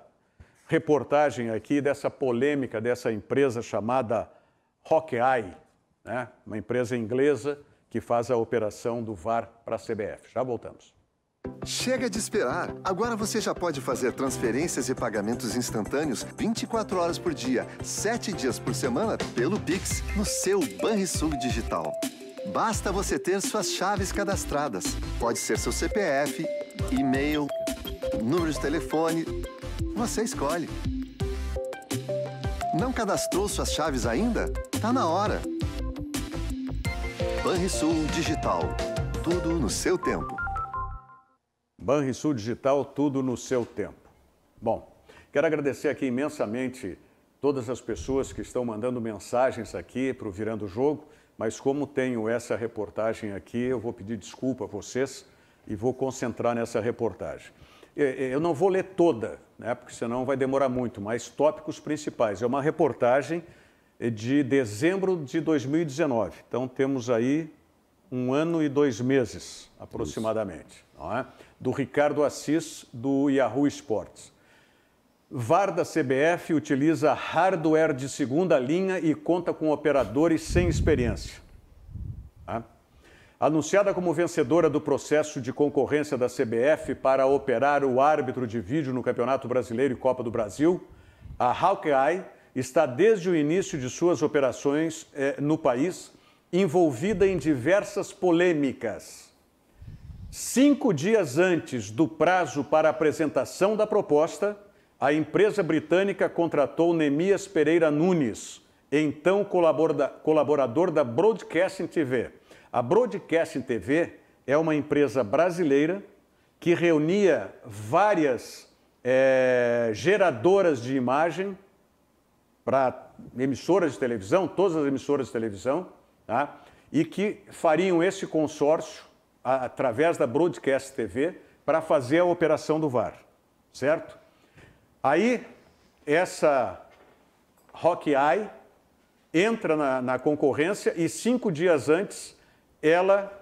[SPEAKER 1] reportagem aqui, dessa polêmica dessa empresa chamada Rockeye, né? Uma empresa inglesa que faz a operação do VAR para a CBF. Já voltamos.
[SPEAKER 4] Chega de esperar! Agora você já pode fazer transferências e pagamentos instantâneos 24 horas por dia, 7 dias por semana, pelo Pix, no seu Banrisul Digital. Basta você ter suas chaves cadastradas. Pode ser seu CPF, e-mail, número de telefone. Você escolhe. Não cadastrou suas chaves ainda? Tá na hora.
[SPEAKER 1] Banrisul Digital. Tudo no seu tempo. Banrisul Digital, tudo no seu tempo. Bom, quero agradecer aqui imensamente todas as pessoas que estão mandando mensagens aqui para o Virando o Jogo mas como tenho essa reportagem aqui, eu vou pedir desculpa a vocês e vou concentrar nessa reportagem. Eu não vou ler toda, né, porque senão vai demorar muito, mas tópicos principais. É uma reportagem de dezembro de 2019, então temos aí um ano e dois meses aproximadamente, é? do Ricardo Assis, do Yahoo Sports. VAR da CBF utiliza hardware de segunda linha e conta com operadores sem experiência. Tá? Anunciada como vencedora do processo de concorrência da CBF para operar o árbitro de vídeo no Campeonato Brasileiro e Copa do Brasil, a Hawkeye está desde o início de suas operações eh, no país envolvida em diversas polêmicas. Cinco dias antes do prazo para apresentação da proposta, a empresa britânica contratou Nemias Pereira Nunes, então colaborador da Broadcasting TV. A Broadcasting TV é uma empresa brasileira que reunia várias é, geradoras de imagem para emissoras de televisão, todas as emissoras de televisão, tá? e que fariam esse consórcio através da Broadcast TV para fazer a operação do VAR, certo? Aí, essa Eye entra na, na concorrência e cinco dias antes ela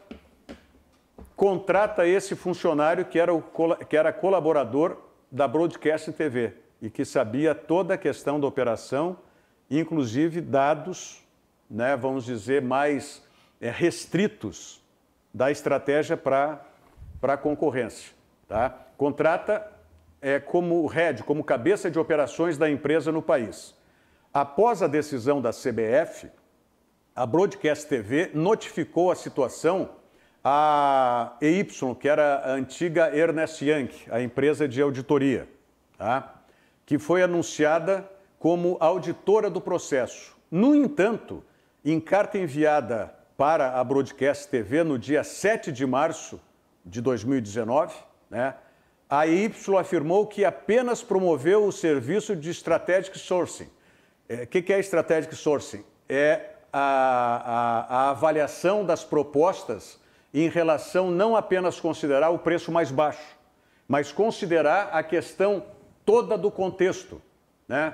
[SPEAKER 1] contrata esse funcionário que era, o, que era colaborador da Broadcasting TV e que sabia toda a questão da operação, inclusive dados, né, vamos dizer, mais é, restritos da estratégia para a concorrência. Tá? Contrata é, como head, como cabeça de operações da empresa no país. Após a decisão da CBF, a Broadcast TV notificou a situação à EY, que era a antiga Ernest Young, a empresa de auditoria, tá? que foi anunciada como auditora do processo. No entanto, em carta enviada para a Broadcast TV no dia 7 de março de 2019, né, a Y afirmou que apenas promoveu o serviço de Strategic Sourcing. O é, que, que, é Strategic Sourcing? É a, a, a avaliação das propostas em relação não apenas considerar o preço mais baixo, mas considerar a questão toda do contexto. Né?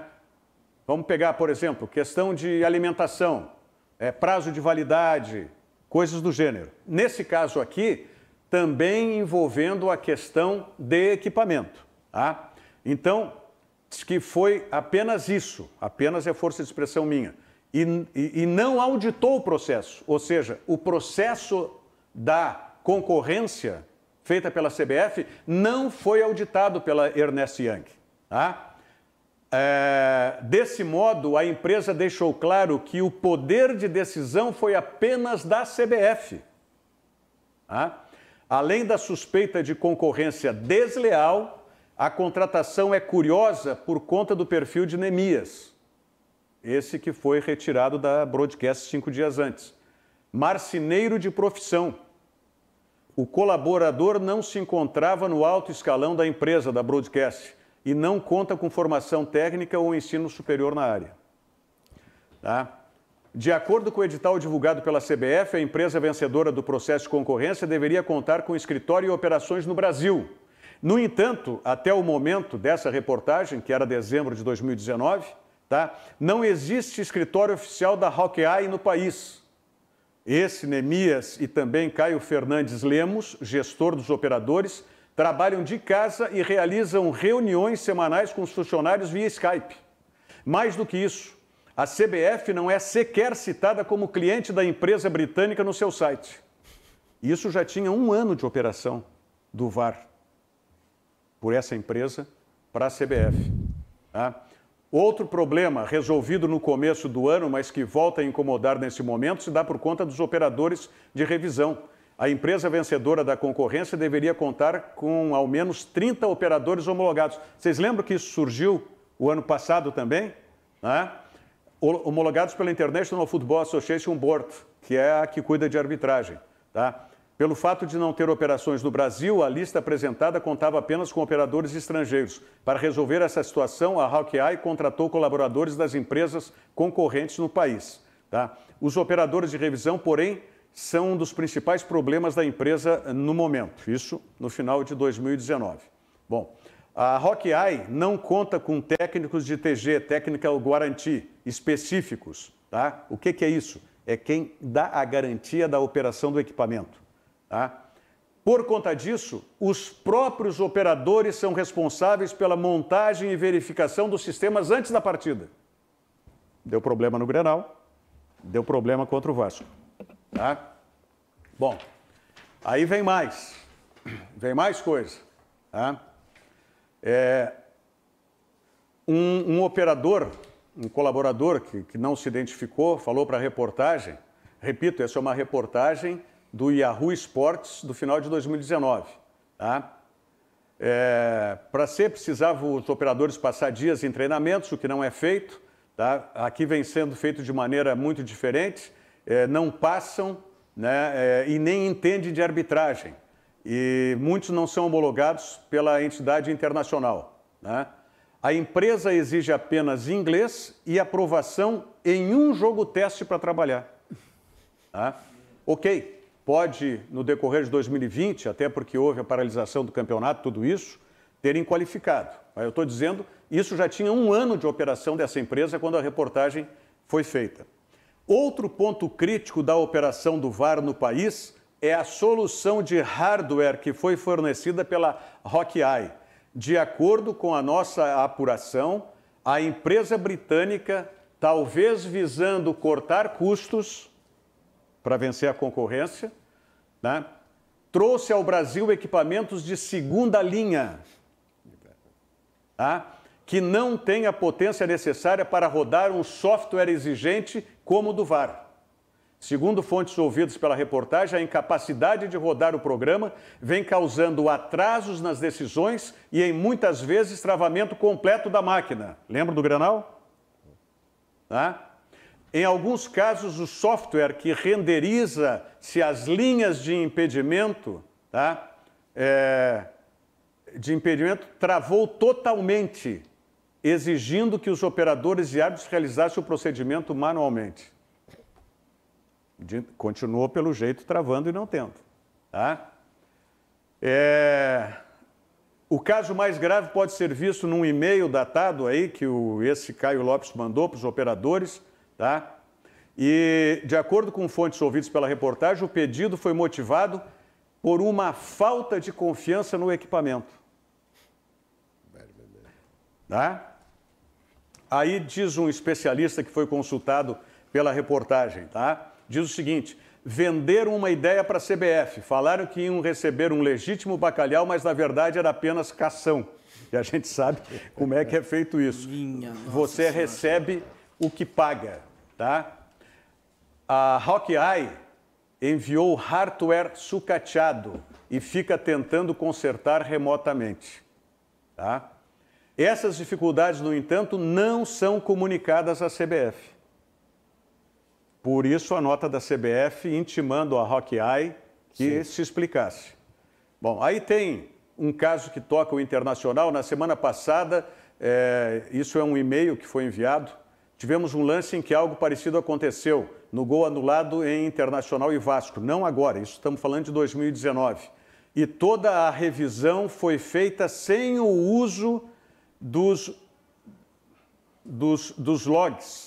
[SPEAKER 1] Vamos pegar, por exemplo, questão de alimentação, é, prazo de validade, coisas do gênero. Nesse caso aqui, também envolvendo a questão de equipamento. Tá? Então, diz que foi apenas isso, apenas é força de expressão minha, e, e, e não auditou o processo, ou seja, o processo da concorrência feita pela CBF não foi auditado pela Ernest Young. Tá? É, desse modo, a empresa deixou claro que o poder de decisão foi apenas da CBF. Tá? Além da suspeita de concorrência desleal, a contratação é curiosa por conta do perfil de Nemias, esse que foi retirado da broadcast cinco dias antes. Marceneiro de profissão. O colaborador não se encontrava no alto escalão da empresa da broadcast e não conta com formação técnica ou ensino superior na área. Tá? De acordo com o edital divulgado pela CBF, a empresa vencedora do processo de concorrência deveria contar com escritório e operações no Brasil. No entanto, até o momento dessa reportagem, que era dezembro de 2019, tá, não existe escritório oficial da Hawkeye no país. Esse Nemias e também Caio Fernandes Lemos, gestor dos operadores, trabalham de casa e realizam reuniões semanais com os funcionários via Skype. Mais do que isso, a CBF não é sequer citada como cliente da empresa britânica no seu site. Isso já tinha um ano de operação do VAR por essa empresa para a CBF. Tá? Outro problema resolvido no começo do ano, mas que volta a incomodar nesse momento, se dá por conta dos operadores de revisão. A empresa vencedora da concorrência deveria contar com ao menos 30 operadores homologados. Vocês lembram que isso surgiu o ano passado também? Né? homologados pela International Football Association Board, que é a que cuida de arbitragem. Tá? Pelo fato de não ter operações no Brasil, a lista apresentada contava apenas com operadores estrangeiros. Para resolver essa situação, a Hawkeye contratou colaboradores das empresas concorrentes no país. Tá? Os operadores de revisão, porém, são um dos principais problemas da empresa no momento, isso no final de 2019. Bom, a RockEye não conta com técnicos de TG, técnica é Guarantee, específicos. Tá? O que, que é isso? É quem dá a garantia da operação do equipamento. Tá? Por conta disso, os próprios operadores são responsáveis pela montagem e verificação dos sistemas antes da partida. Deu problema no Grenal, deu problema contra o Vasco. Tá? Bom, aí vem mais, vem mais coisa. Tá? É, um, um, operador, um colaborador que, que não se identificou, falou para a reportagem. Repito, essa é uma reportagem do Yahoo Sports do final de 2019. Tá? É, para ser, precisavam os operadores passar dias em treinamentos, o que não é feito. Tá? Aqui vem sendo feito de maneira muito diferente. É, não passam né, é, e nem entendem de arbitragem e muitos não são homologados pela entidade internacional. Né? A empresa exige apenas inglês e aprovação em um jogo teste para trabalhar. Né? Ok, pode, no decorrer de 2020, até porque houve a paralisação do campeonato, tudo isso, terem qualificado. Mas eu estou dizendo, isso já tinha um ano de operação dessa empresa quando a reportagem foi feita. Outro ponto crítico da operação do VAR no país é a solução de hardware que foi fornecida pela RockEye. De acordo com a nossa apuração, a empresa britânica, talvez visando cortar custos para vencer a concorrência, né, trouxe ao Brasil equipamentos de segunda linha, tá, que não têm a potência necessária para rodar um software exigente como o do VAR. Segundo fontes ouvidas pela reportagem, a incapacidade de rodar o programa vem causando atrasos nas decisões e, em muitas vezes, travamento completo da máquina. Lembra do Granal? Tá? Em alguns casos, o software que renderiza-se as linhas de impedimento, tá? É, de impedimento, travou totalmente, exigindo que os operadores e árbitros realizassem o procedimento manualmente de, continuou pelo jeito travando e não tendo. Tá? É, o caso mais grave pode ser visto num e-mail datado aí que o, esse Caio Lopes mandou para os operadores, tá? E de acordo com fontes ouvidas pela reportagem, o pedido foi motivado por uma falta de confiança no equipamento. Tá? Aí diz um especialista que foi consultado pela reportagem, tá? diz o seguinte: venderam uma ideia para a CBF. Falaram que iam receber um legítimo bacalhau, mas na verdade era apenas cação. E a gente sabe como é que é feito isso. Minha Você nossa, recebe o que paga, tá? A Hawkeye enviou hardware sucateado e fica tentando consertar remotamente, tá? Essas dificuldades, no entanto, não são comunicadas à CBF. Por isso, a nota da CBF intimando a Rock Eye que Sim. se explicasse. Bom, aí tem um caso que toca o internacional. Na semana passada, é, isso é um e-mail que foi enviado. Tivemos um lance em que algo parecido aconteceu no gol anulado em Internacional e Vasco. Não agora, isso estamos falando de 2019. E toda a revisão foi feita sem o uso dos, dos, dos logs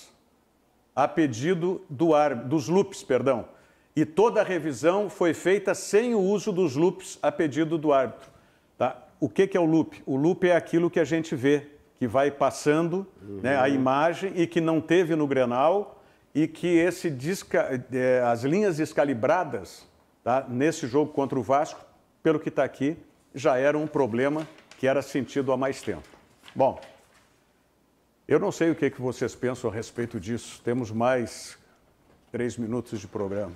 [SPEAKER 1] a pedido do ar, dos loops, perdão. E toda a revisão foi feita sem o uso dos loops a pedido do árbitro. Tá? O que, que é o loop? O loop é aquilo que a gente vê, que vai passando uhum. né, a imagem e que não teve no Grenal e que esse disca, é, as linhas descalibradas tá, nesse jogo contra o Vasco, pelo que está aqui, já era um problema que era sentido há mais tempo. Bom, eu não sei o que, que vocês pensam a respeito disso. Temos mais três minutos de programa.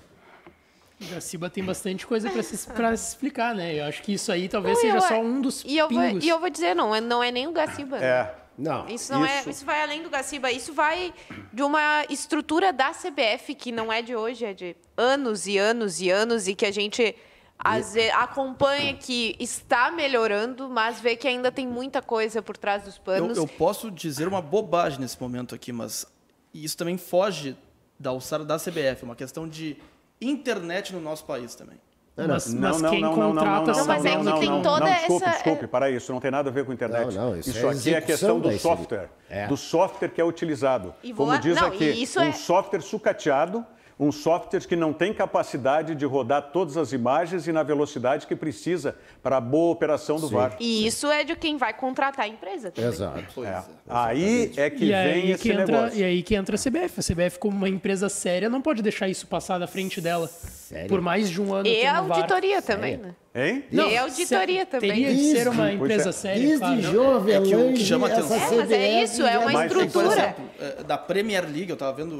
[SPEAKER 3] Jaciba tem bastante coisa para se, se explicar, né? Eu acho que isso aí talvez não, seja só um dos e eu pingos. Vou, e eu
[SPEAKER 2] vou dizer, não, é, não é nem o Gaciba. É,
[SPEAKER 3] não. Isso, não é- isso... É, isso
[SPEAKER 2] vai além do Gaciba. Isso vai de uma estrutura da CBF que não é de hoje, é de anos e anos e anos e que a gente às vezes, acompanha que está melhorando, mas vê que ainda tem muita coisa por trás dos panos. Eu, eu
[SPEAKER 5] posso dizer uma bobagem nesse momento aqui, mas isso também foge da alçada da CBF, é uma questão de internet no nosso país também. Não, mas, mas não, quem não, contrata não, não, não não é não não não não Desculpe, desculpe,
[SPEAKER 1] para isso, não tem nada a ver com internet. isso, isso é aqui é questão do software, é. do software que é utilizado. Vou... Como diz aqui, um é- software sucateado um software que não tem capacidade de rodar todas as imagens e na velocidade que precisa para a boa operação do Sim. VAR.
[SPEAKER 2] E isso é de quem vai contratar a empresa também. Exato.
[SPEAKER 1] É. é aí é que e vem esse que entra, negócio.
[SPEAKER 3] E aí que entra a CBF. A CBF, como uma empresa séria, não pode deixar isso passar na frente dela. Sério? Por mais de um ano. E a auditoria VAR. também, Sério? né? Hein? Não, e auditoria se, também. Teria isso, que ser uma é. empresa é. séria. Desde né? jovem, é que que chama atenção. É, mas é isso, é uma mas, estrutura. Por exemplo,
[SPEAKER 5] é, da Premier League, eu estava vendo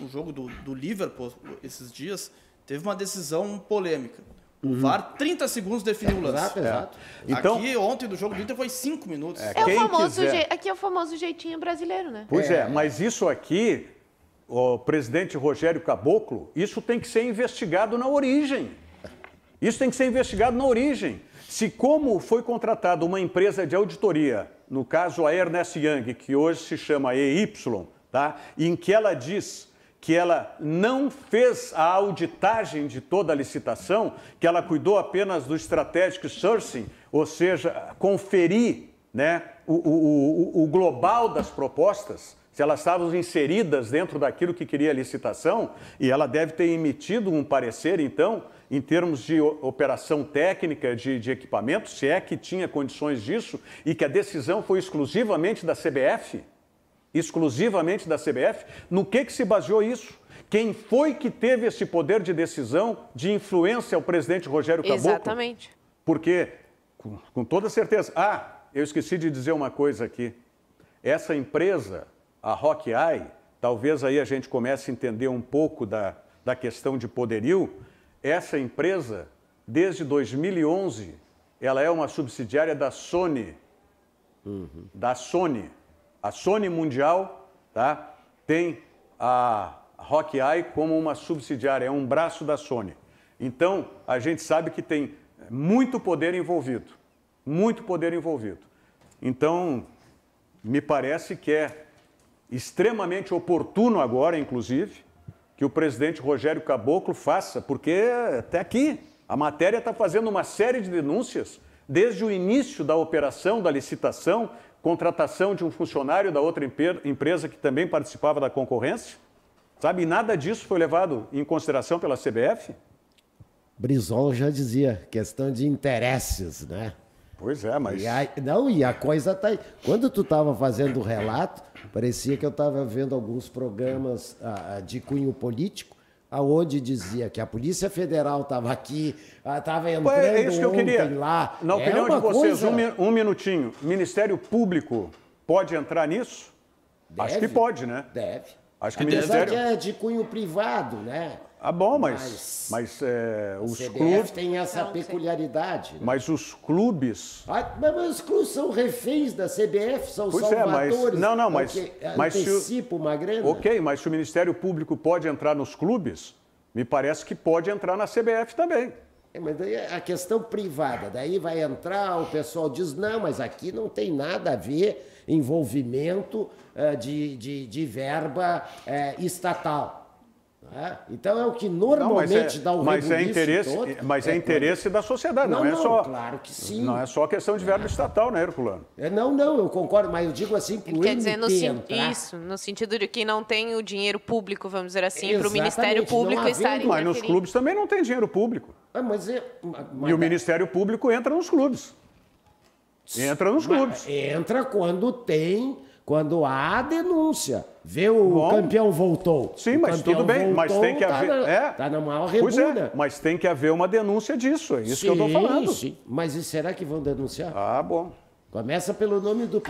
[SPEAKER 5] o um jogo do, do Liverpool esses dias, teve uma decisão polêmica. O uhum. VAR, 30 segundos definiu o lance. Exato, exato. É. Então, aqui ontem do jogo do Inter foi 5 minutos.
[SPEAKER 1] É, é o famoso je...
[SPEAKER 2] Aqui é o famoso jeitinho brasileiro, né? Pois
[SPEAKER 1] é. é, mas isso aqui, o presidente Rogério Caboclo, isso tem que ser investigado na origem. Isso tem que ser investigado na origem. Se como foi contratada uma empresa de auditoria, no caso a Ernest Young, que hoje se chama EY, tá? em que ela diz que ela não fez a auditagem de toda a licitação, que ela cuidou apenas do strategic sourcing, ou seja, conferir né, o, o, o, o global das propostas, se elas estavam inseridas dentro daquilo que queria a licitação, e ela deve ter emitido um parecer, então, em termos de operação técnica de, de equipamento, se é que tinha condições disso, e que a decisão foi exclusivamente da CBF, exclusivamente da CBF, no que, que se baseou isso? Quem foi que teve esse poder de decisão, de influência ao presidente Rogério Caboclo?
[SPEAKER 2] Exatamente.
[SPEAKER 1] Porque, com, com toda certeza... Ah, eu esqueci de dizer uma coisa aqui. Essa empresa a Rock Eye, talvez aí a gente comece a entender um pouco da, da questão de poderio, essa empresa, desde 2011, ela é uma subsidiária da Sony. Uhum. Da Sony. A Sony Mundial tá, tem a Rock Eye como uma subsidiária, é um braço da Sony. Então, a gente sabe que tem muito poder envolvido. Muito poder envolvido. Então, me parece que é extremamente oportuno agora, inclusive, que o presidente Rogério Caboclo faça, porque até aqui a matéria está fazendo uma série de denúncias desde o início da operação, da licitação, contratação de um funcionário da outra empresa que também participava da concorrência. Sabe, e nada disso foi levado em consideração pela CBF?
[SPEAKER 4] Brizola já dizia, questão de interesses, né? Pois é, mas. E não, e a coisa tá aí. Quando tu estava fazendo o relato, parecia que eu estava vendo alguns programas ah, ah, de cunho político aonde dizia que a Polícia Federal estava aqui, estava ah, entrando Ué, é isso que eu queria. lá. Na é opinião é de vocês, coisa...
[SPEAKER 1] um, um, minutinho, Ministério Público pode entrar nisso? Deve, Acho que pode, né? Deve. Acho que o Ministério... que é
[SPEAKER 4] de cunho privado, né?
[SPEAKER 1] Ah, bom, mas, mas, mas é, os clubes
[SPEAKER 4] tem essa não, peculiaridade. Né?
[SPEAKER 1] Mas os clubes.
[SPEAKER 4] Ah, mas os clubes são reféns da CBF, são pois salvadores. É, mas, não, não, mas, é, mas antecipa
[SPEAKER 1] uma grana. Ok, mas se o Ministério Público pode entrar nos clubes, me parece que pode entrar na CBF também.
[SPEAKER 4] É, mas daí é a questão privada, daí vai entrar, o pessoal diz, não, mas aqui não tem nada a ver envolvimento uh, de, de, de, verba uh, estatal. É?
[SPEAKER 1] Então é o que normalmente não, é, dá o mas é, é interesse, todo. Mas é, é interesse da sociedade, não, é não, é só. Claro que sim. Não é só questão de verbo estatal, né, Herculano?
[SPEAKER 4] É, não, não, eu concordo, mas eu digo assim pro quer dizer no
[SPEAKER 2] isso, no sentido de que não tem o dinheiro público, vamos dizer assim, para o Ministério Público estar em Mas nos clubes
[SPEAKER 1] também não tem dinheiro público. Ah, mas, mas e o Ministério Público entra nos clubes.
[SPEAKER 4] Entra nos clubes. Entra
[SPEAKER 1] quando tem quando há denúncia,
[SPEAKER 4] vê o Bom, campeão voltou. Sim, mas tudo bem, voltou, mas tem que tá haver. Na, é.
[SPEAKER 1] Tá na maior rebunda. Pois é, mas tem que haver uma denúncia disso, é isso sim, que eu estou falando. Sim. Mas e será que vão denunciar? Ah, bom. Começa pelo nome do,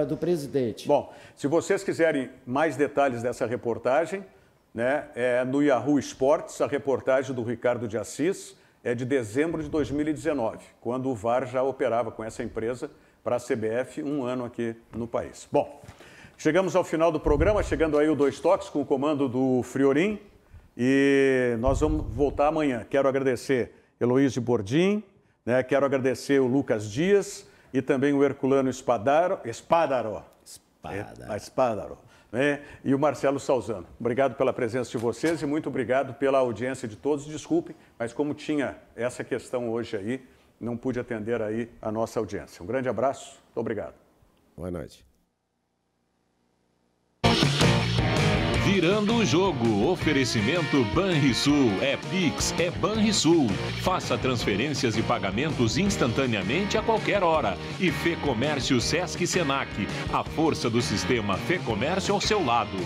[SPEAKER 1] ah, do presidente. Bom, se vocês quiserem mais detalhes dessa reportagem, né, é no Yahoo Esportes, a reportagem do Ricardo de Assis é de dezembro de 2019, quando o VAR já operava com essa empresa para a CBF, um ano aqui no país. Bom, chegamos ao final do programa, chegando aí o Dois Toques com o comando do Friorim. E nós vamos voltar amanhã. Quero agradecer Heloísio Bordim, né? quero agradecer o Lucas Dias e também o Herculano Espadaro, Espadaro. Espadaro. É, Espadaro. Né? e o Marcelo Salzano. Obrigado pela presença de vocês e muito obrigado pela audiência de todos. Desculpem, mas como tinha essa questão hoje aí, não pude atender aí a nossa audiência. Um grande abraço, muito obrigado. Boa noite. Virando o jogo, oferecimento Banrisul, é Pix, é Banrisul. Faça transferências e pagamentos instantaneamente a qualquer hora. E Fê Comércio Sesc Senac, a força do sistema Fê Comércio ao seu lado.